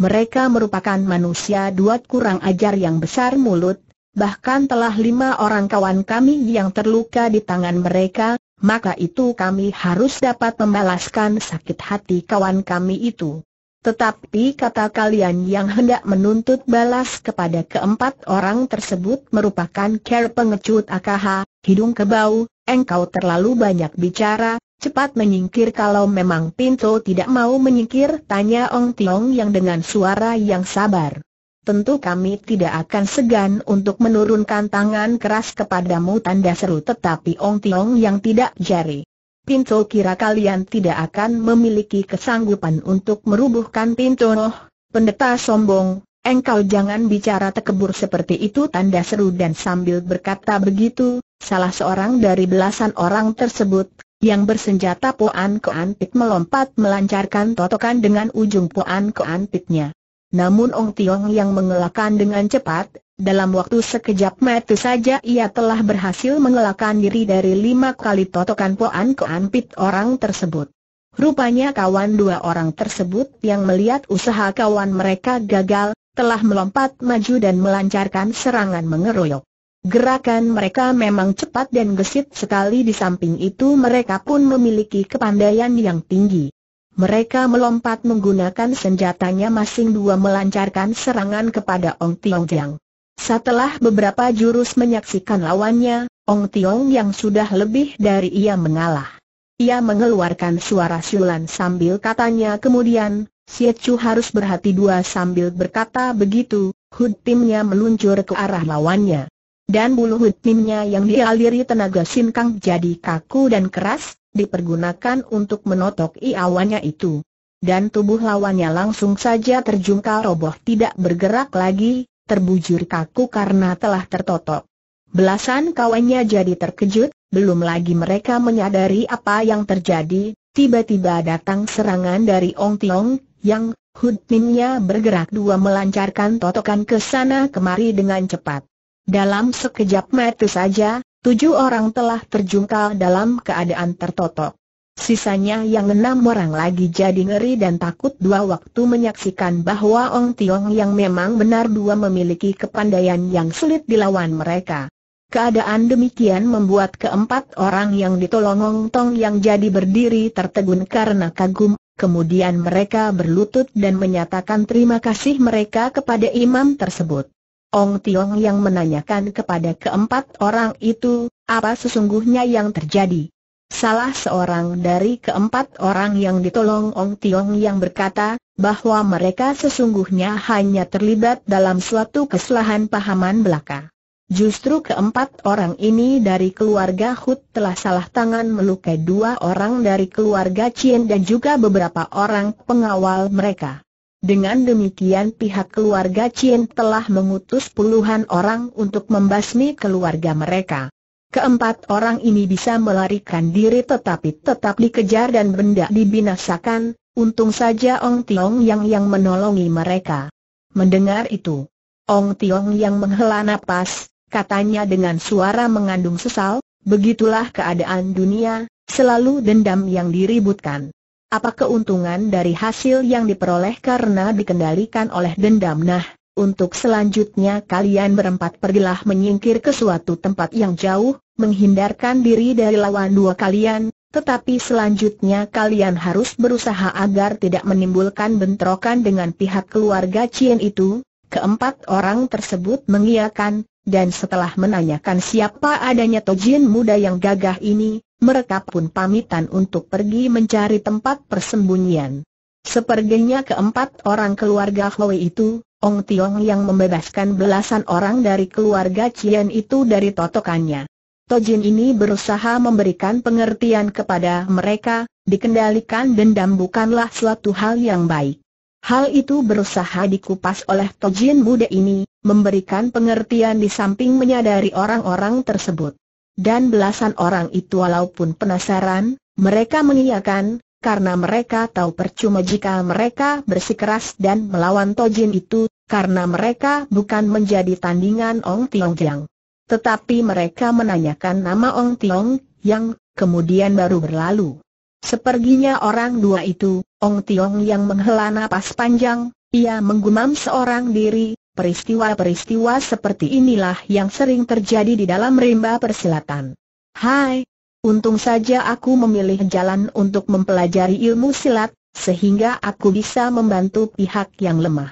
mereka merupakan manusia dua kurang ajar yang besar mulut, bahkan telah lima orang kawan kami yang terluka di tangan mereka, maka itu kami harus dapat membalaskan sakit hati kawan kami itu. Tetapi kata kalian yang hendak menuntut balas kepada keempat orang tersebut merupakan care pengecut AKH, hidung kebau, engkau terlalu banyak bicara, Cepat menyingkir kalau memang Pinto tidak mau menyingkir, tanya Ong Tiong yang dengan suara yang sabar. Tentu kami tidak akan segan untuk menurunkan tangan keras kepadamu tanda seru tetapi Ong Tiong yang tidak jari. Pinto kira kalian tidak akan memiliki kesanggupan untuk merubuhkan Pinto Noh, pendeta sombong, Engkau jangan bicara tekebur seperti itu tanda seru dan sambil berkata begitu, salah seorang dari belasan orang tersebut, yang bersenjata Poan Koan Pit melompat melancarkan totokan dengan ujung Poan Koan Pitnya. Namun Ong Tiong yang mengelakkan dengan cepat, dalam waktu sekejap mata saja ia telah berhasil mengelakkan diri dari lima kali totokan Poan Koan Pit orang tersebut. Rupanya kawan dua orang tersebut yang melihat usaha kawan mereka gagal, telah melompat maju dan melancarkan serangan mengeroyok. Gerakan mereka memang cepat dan gesit sekali di samping itu mereka pun memiliki kepandaian yang tinggi. Mereka melompat menggunakan senjatanya masing dua melancarkan serangan kepada Ong Tiong Jiang. Setelah beberapa jurus menyaksikan lawannya, Ong Tiong yang sudah lebih dari ia mengalah. Ia mengeluarkan suara siulan sambil katanya kemudian, Si Chu harus berhati dua sambil berkata begitu, hud timnya meluncur ke arah lawannya dan bulu hutmimnya yang dialiri tenaga sinkang jadi kaku dan keras, dipergunakan untuk menotok iawannya itu. Dan tubuh lawannya langsung saja terjungkal roboh tidak bergerak lagi, terbujur kaku karena telah tertotok. Belasan kawannya jadi terkejut, belum lagi mereka menyadari apa yang terjadi, tiba-tiba datang serangan dari Ong Tiong, yang, hudminnya bergerak dua melancarkan totokan ke sana kemari dengan cepat. Dalam sekejap mata saja, tujuh orang telah terjungkal dalam keadaan tertotok. Sisanya yang enam orang lagi jadi ngeri dan takut dua waktu menyaksikan bahwa Ong Tiong yang memang benar dua memiliki kepandaian yang sulit dilawan mereka. Keadaan demikian membuat keempat orang yang ditolong Ong Tong yang jadi berdiri tertegun karena kagum, kemudian mereka berlutut dan menyatakan terima kasih mereka kepada imam tersebut. Ong Tiong yang menanyakan kepada keempat orang itu, apa sesungguhnya yang terjadi. Salah seorang dari keempat orang yang ditolong Ong Tiong yang berkata, bahwa mereka sesungguhnya hanya terlibat dalam suatu kesalahan pahaman belaka. Justru keempat orang ini dari keluarga Hud telah salah tangan melukai dua orang dari keluarga Chien dan juga beberapa orang pengawal mereka. Dengan demikian pihak keluarga Chin telah mengutus puluhan orang untuk membasmi keluarga mereka. Keempat orang ini bisa melarikan diri tetapi tetap dikejar dan benda dibinasakan, untung saja Ong Tiong yang yang menolongi mereka. Mendengar itu, Ong Tiong yang menghela napas, katanya dengan suara mengandung sesal, begitulah keadaan dunia, selalu dendam yang diributkan. Apa keuntungan dari hasil yang diperoleh karena dikendalikan oleh dendam? Nah, untuk selanjutnya kalian berempat pergilah menyingkir ke suatu tempat yang jauh, menghindarkan diri dari lawan dua kalian, tetapi selanjutnya kalian harus berusaha agar tidak menimbulkan bentrokan dengan pihak keluarga Cien itu. Keempat orang tersebut mengiakan, dan setelah menanyakan siapa adanya Tojin muda yang gagah ini, mereka pun pamitan untuk pergi mencari tempat persembunyian. Sepertinya keempat orang keluarga Khloe itu, Ong Tiong yang membebaskan belasan orang dari keluarga Cian itu dari totokannya. Tojin ini berusaha memberikan pengertian kepada mereka, dikendalikan dendam bukanlah suatu hal yang baik. Hal itu berusaha dikupas oleh Tojin muda ini, memberikan pengertian di samping menyadari orang-orang tersebut. Dan belasan orang itu walaupun penasaran, mereka mengiyakan, karena mereka tahu percuma jika mereka bersikeras dan melawan Tojin itu, karena mereka bukan menjadi tandingan Ong Tiong Jiang. Tetapi mereka menanyakan nama Ong Tiong, yang kemudian baru berlalu. Seperginya orang dua itu, Ong Tiong yang menghela napas panjang, ia menggumam seorang diri, peristiwa-peristiwa seperti inilah yang sering terjadi di dalam rimba persilatan. Hai, untung saja aku memilih jalan untuk mempelajari ilmu silat, sehingga aku bisa membantu pihak yang lemah.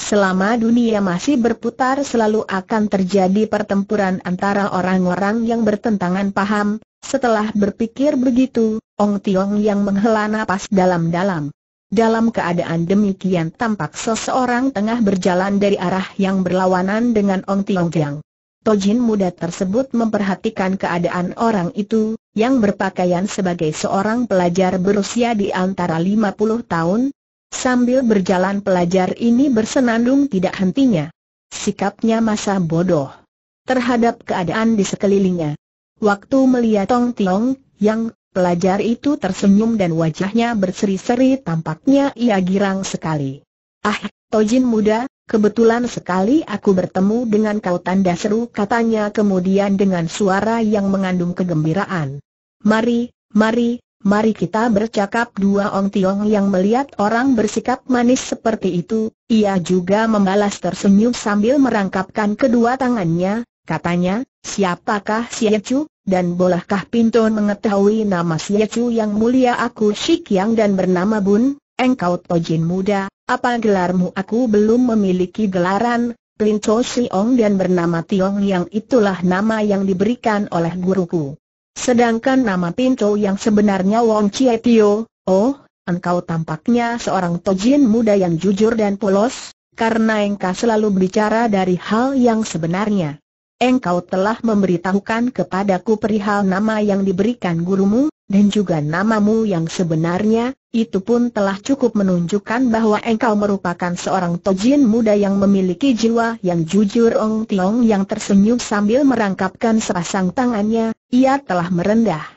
Selama dunia masih berputar selalu akan terjadi pertempuran antara orang-orang yang bertentangan paham, setelah berpikir begitu, Ong Tiong yang menghela napas dalam-dalam, dalam keadaan demikian tampak seseorang tengah berjalan dari arah yang berlawanan dengan Ong Tiong Tiang. Tojin muda tersebut memperhatikan keadaan orang itu, yang berpakaian sebagai seorang pelajar berusia di antara 50 tahun. Sambil berjalan pelajar ini bersenandung tidak hentinya. Sikapnya masa bodoh terhadap keadaan di sekelilingnya. Waktu melihat Ong Tiong, yang Pelajar itu tersenyum dan wajahnya berseri-seri tampaknya ia girang sekali. Ah, Tojin muda, kebetulan sekali aku bertemu dengan kau tanda seru katanya kemudian dengan suara yang mengandung kegembiraan. Mari, mari, mari kita bercakap dua Ong Tiong yang melihat orang bersikap manis seperti itu, ia juga membalas tersenyum sambil merangkapkan kedua tangannya, katanya, siapakah si Chu? dan bolehkah Pinto mengetahui nama siacu yang mulia aku Shik Yang dan bernama Bun, engkau Tojin muda, apa gelarmu aku belum memiliki gelaran, Pinto Siong dan bernama Tiong yang itulah nama yang diberikan oleh guruku. Sedangkan nama Pinto yang sebenarnya Wong Chie Tio, oh, engkau tampaknya seorang Tojin muda yang jujur dan polos, karena engkau selalu bicara dari hal yang sebenarnya. Engkau telah memberitahukan kepadaku perihal nama yang diberikan gurumu, dan juga namamu yang sebenarnya, itu pun telah cukup menunjukkan bahwa engkau merupakan seorang tojin muda yang memiliki jiwa yang jujur Ong Tiong yang tersenyum sambil merangkapkan sepasang tangannya, ia telah merendah.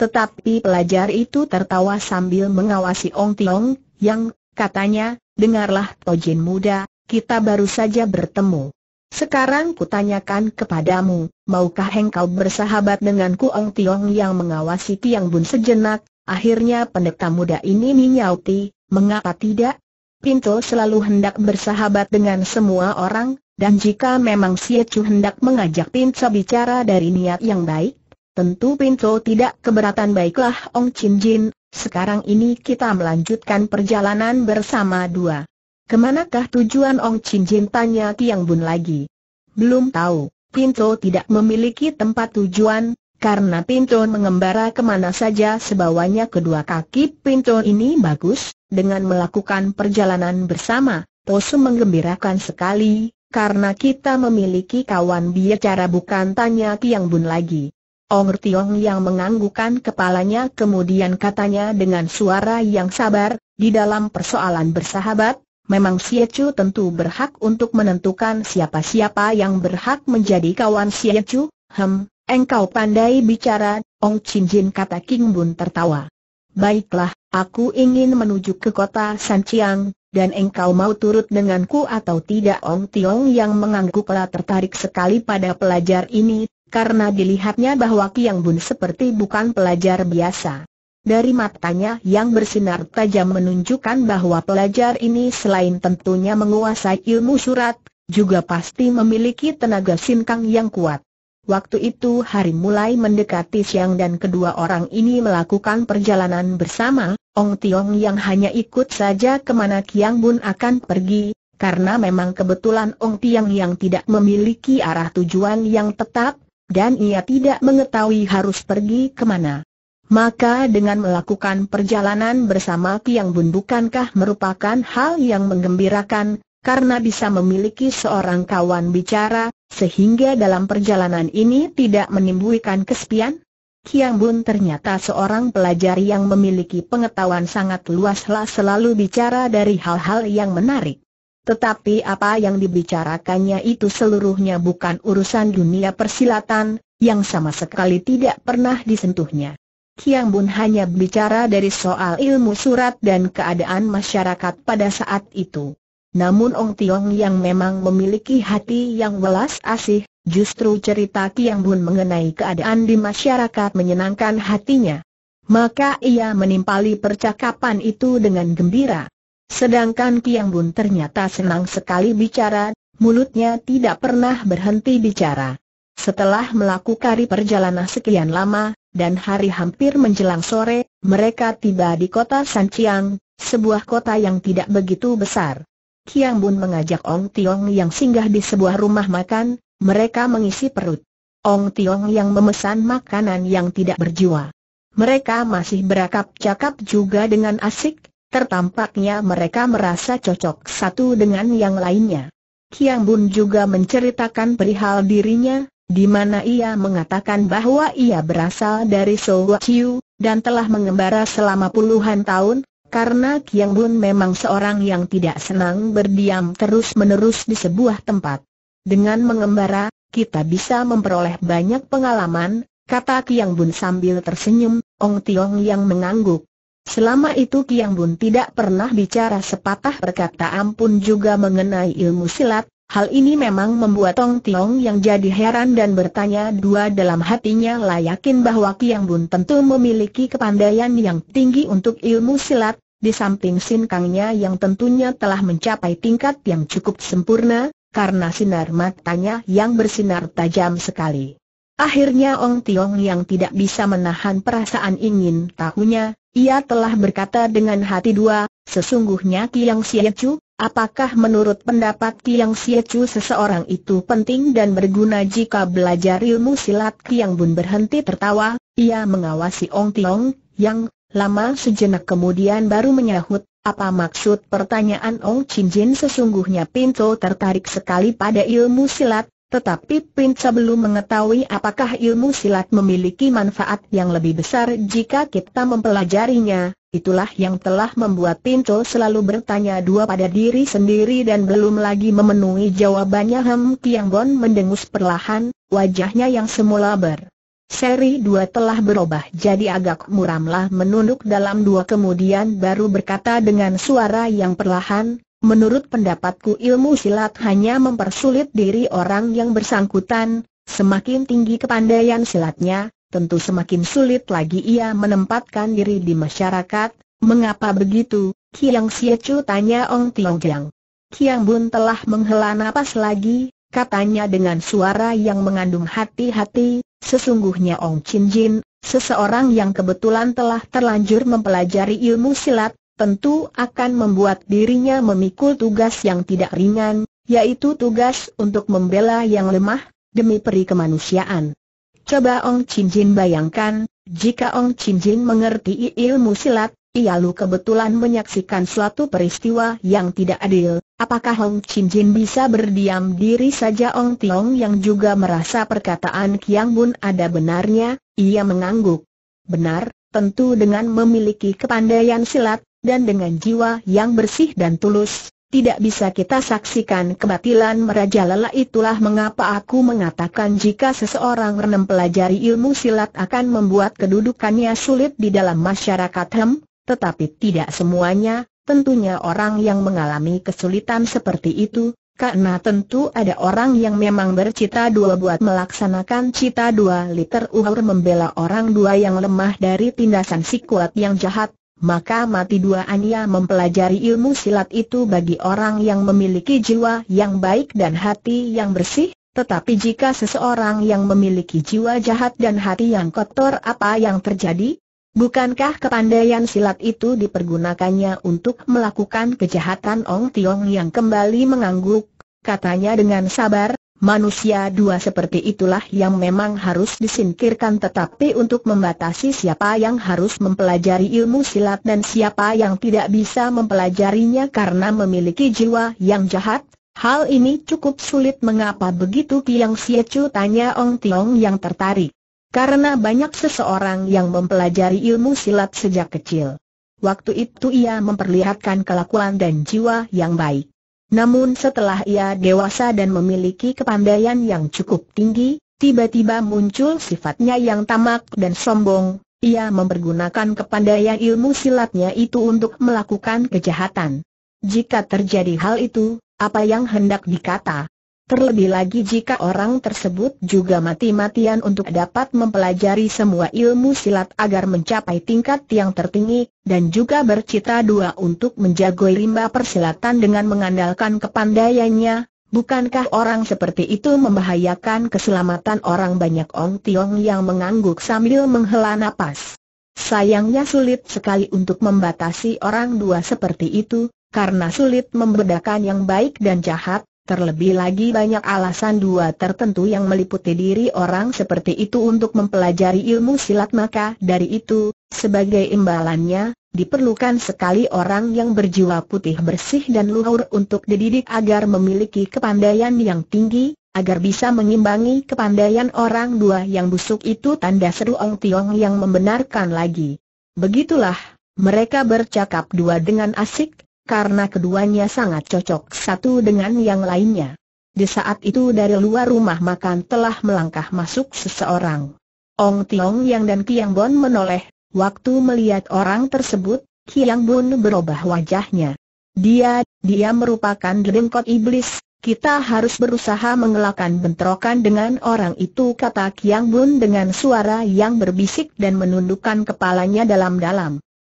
Tetapi pelajar itu tertawa sambil mengawasi Ong Tiong, yang, katanya, dengarlah tojin muda, kita baru saja bertemu. Sekarang kutanyakan kepadamu, maukah engkau bersahabat denganku, Ong Tiong yang mengawasi Tiang Bun sejenak? Akhirnya pendeta muda ini menyauti, mengapa tidak? Pinto selalu hendak bersahabat dengan semua orang, dan jika memang Chu hendak mengajak Pinto bicara dari niat yang baik, tentu Pinto tidak keberatan baiklah Ong Chin Jin, sekarang ini kita melanjutkan perjalanan bersama dua. Kemanakah tujuan Ong Chin Jin tanya Tiang Bun lagi? Belum tahu, Pinto tidak memiliki tempat tujuan, karena Pinto mengembara kemana saja sebawanya kedua kaki Pinto ini bagus, dengan melakukan perjalanan bersama, Tosu mengembirakan sekali, karena kita memiliki kawan bicara bukan tanya Tiang Bun lagi. Ong Tiong yang menganggukan kepalanya kemudian katanya dengan suara yang sabar, di dalam persoalan bersahabat, memang Xie Chu tentu berhak untuk menentukan siapa-siapa yang berhak menjadi kawan Xie Chu, hem, engkau pandai bicara, Ong Chin Jin kata King Bun tertawa. Baiklah, aku ingin menuju ke kota Chiang, dan engkau mau turut denganku atau tidak Ong Tiong yang mengangguklah tertarik sekali pada pelajar ini, karena dilihatnya bahwa Kiang Bun seperti bukan pelajar biasa. Dari matanya yang bersinar tajam menunjukkan bahwa pelajar ini selain tentunya menguasai ilmu surat, juga pasti memiliki tenaga sinkang yang kuat. Waktu itu hari mulai mendekati siang dan kedua orang ini melakukan perjalanan bersama, Ong Tiong yang hanya ikut saja kemana Kiang Bun akan pergi, karena memang kebetulan Ong Tiong yang tidak memiliki arah tujuan yang tetap, dan ia tidak mengetahui harus pergi kemana. Maka dengan melakukan perjalanan bersama Kiang Bun bukankah merupakan hal yang menggembirakan, karena bisa memiliki seorang kawan bicara, sehingga dalam perjalanan ini tidak menimbulkan kesepian? Kiang Bun ternyata seorang pelajar yang memiliki pengetahuan sangat luaslah selalu bicara dari hal-hal yang menarik. Tetapi apa yang dibicarakannya itu seluruhnya bukan urusan dunia persilatan, yang sama sekali tidak pernah disentuhnya. Kiang Bun hanya bicara dari soal ilmu surat dan keadaan masyarakat pada saat itu. Namun Ong Tiong yang memang memiliki hati yang welas asih, justru cerita Kiang Bun mengenai keadaan di masyarakat menyenangkan hatinya. Maka ia menimpali percakapan itu dengan gembira. Sedangkan Kiang Bun ternyata senang sekali bicara, mulutnya tidak pernah berhenti bicara. Setelah melakukan perjalanan sekian lama, dan hari hampir menjelang sore, mereka tiba di kota Sanciang, sebuah kota yang tidak begitu besar. Kiang Bun mengajak Ong Tiong yang singgah di sebuah rumah makan, mereka mengisi perut. Ong Tiong yang memesan makanan yang tidak berjiwa. Mereka masih berakap-cakap juga dengan asik, tertampaknya mereka merasa cocok satu dengan yang lainnya. Kiang Bun juga menceritakan perihal dirinya, di mana ia mengatakan bahwa ia berasal dari Sowa dan telah mengembara selama puluhan tahun, karena Kiang Bun memang seorang yang tidak senang berdiam terus-menerus di sebuah tempat. Dengan mengembara, kita bisa memperoleh banyak pengalaman, kata Kiang Bun sambil tersenyum, Ong Tiong yang mengangguk. Selama itu Kiang Bun tidak pernah bicara sepatah perkataan pun juga mengenai ilmu silat, Hal ini memang membuat Tong Tiong yang jadi heran dan bertanya dua dalam hatinya lah yakin bahwa Kiang Bun tentu memiliki kepandaian yang tinggi untuk ilmu silat, di samping Sin Kangnya yang tentunya telah mencapai tingkat yang cukup sempurna, karena sinar matanya yang bersinar tajam sekali. Akhirnya Ong Tiong yang tidak bisa menahan perasaan ingin tahunya, ia telah berkata dengan hati dua, sesungguhnya Kiang Xie Chu, Apakah menurut pendapat Tiang Siecu seseorang itu penting dan berguna jika belajar ilmu silat Kiang Bun berhenti tertawa, ia mengawasi Ong Tiong, yang lama sejenak kemudian baru menyahut, apa maksud pertanyaan Ong Chin Jin sesungguhnya Pinto tertarik sekali pada ilmu silat, tetapi Pinca belum mengetahui apakah ilmu silat memiliki manfaat yang lebih besar jika kita mempelajarinya, itulah yang telah membuat Pinco selalu bertanya dua pada diri sendiri dan belum lagi memenuhi jawabannya Hem Kiangbon mendengus perlahan, wajahnya yang semula ber Seri dua telah berubah jadi agak muramlah menunduk dalam dua kemudian baru berkata dengan suara yang perlahan, Menurut pendapatku ilmu silat hanya mempersulit diri orang yang bersangkutan, semakin tinggi kepandaian silatnya, tentu semakin sulit lagi ia menempatkan diri di masyarakat. Mengapa begitu? Kiang Siecu tanya Ong Tiong Kiang Bun telah menghela nafas lagi, katanya dengan suara yang mengandung hati-hati, sesungguhnya Ong Chin Jin, seseorang yang kebetulan telah terlanjur mempelajari ilmu silat, tentu akan membuat dirinya memikul tugas yang tidak ringan, yaitu tugas untuk membela yang lemah, demi peri kemanusiaan. Coba Ong Chin Jin bayangkan, jika Ong Chin Jin mengerti ilmu silat, ia lalu kebetulan menyaksikan suatu peristiwa yang tidak adil, apakah Ong Chin Jin bisa berdiam diri saja Ong Tiong yang juga merasa perkataan Kiang Bun ada benarnya, ia mengangguk. Benar, tentu dengan memiliki kepandaian silat, dan dengan jiwa yang bersih dan tulus, tidak bisa kita saksikan kebatilan merajalela itulah mengapa aku mengatakan jika seseorang renem pelajari ilmu silat akan membuat kedudukannya sulit di dalam masyarakat hem, tetapi tidak semuanya, tentunya orang yang mengalami kesulitan seperti itu, karena tentu ada orang yang memang bercita dua buat melaksanakan cita dua liter uhur membela orang dua yang lemah dari tindasan si kuat yang jahat, maka mati dua Ania mempelajari ilmu silat itu bagi orang yang memiliki jiwa yang baik dan hati yang bersih, tetapi jika seseorang yang memiliki jiwa jahat dan hati yang kotor apa yang terjadi? Bukankah kepandaian silat itu dipergunakannya untuk melakukan kejahatan Ong Tiong yang kembali mengangguk, katanya dengan sabar, Manusia dua seperti itulah yang memang harus disingkirkan tetapi untuk membatasi siapa yang harus mempelajari ilmu silat dan siapa yang tidak bisa mempelajarinya karena memiliki jiwa yang jahat, hal ini cukup sulit mengapa begitu Tiang Siecu tanya Ong Tiong yang tertarik. Karena banyak seseorang yang mempelajari ilmu silat sejak kecil. Waktu itu ia memperlihatkan kelakuan dan jiwa yang baik. Namun setelah ia dewasa dan memiliki kepandaian yang cukup tinggi, tiba-tiba muncul sifatnya yang tamak dan sombong, ia mempergunakan kepandaian ilmu silatnya itu untuk melakukan kejahatan. Jika terjadi hal itu, apa yang hendak dikata? Terlebih lagi jika orang tersebut juga mati-matian untuk dapat mempelajari semua ilmu silat agar mencapai tingkat yang tertinggi, dan juga bercita dua untuk menjagoi rimba persilatan dengan mengandalkan kepandaiannya, bukankah orang seperti itu membahayakan keselamatan orang banyak Ong Tiong yang mengangguk sambil menghela napas? Sayangnya sulit sekali untuk membatasi orang dua seperti itu, karena sulit membedakan yang baik dan jahat, Terlebih lagi banyak alasan dua tertentu yang meliputi diri orang seperti itu untuk mempelajari ilmu silat maka dari itu, sebagai imbalannya, diperlukan sekali orang yang berjiwa putih bersih dan luhur untuk dididik agar memiliki kepandaian yang tinggi, agar bisa mengimbangi kepandaian orang dua yang busuk itu tanda seru Ong Tiong yang membenarkan lagi. Begitulah, mereka bercakap dua dengan asik, karena keduanya sangat cocok satu dengan yang lainnya. Di saat itu dari luar rumah makan telah melangkah masuk seseorang. Ong Tiong Yang dan Kiang Bon menoleh, waktu melihat orang tersebut, Kiang Bon berubah wajahnya. Dia, dia merupakan dengkot iblis, kita harus berusaha mengelakkan bentrokan dengan orang itu kata Kiang Bun dengan suara yang berbisik dan menundukkan kepalanya dalam-dalam.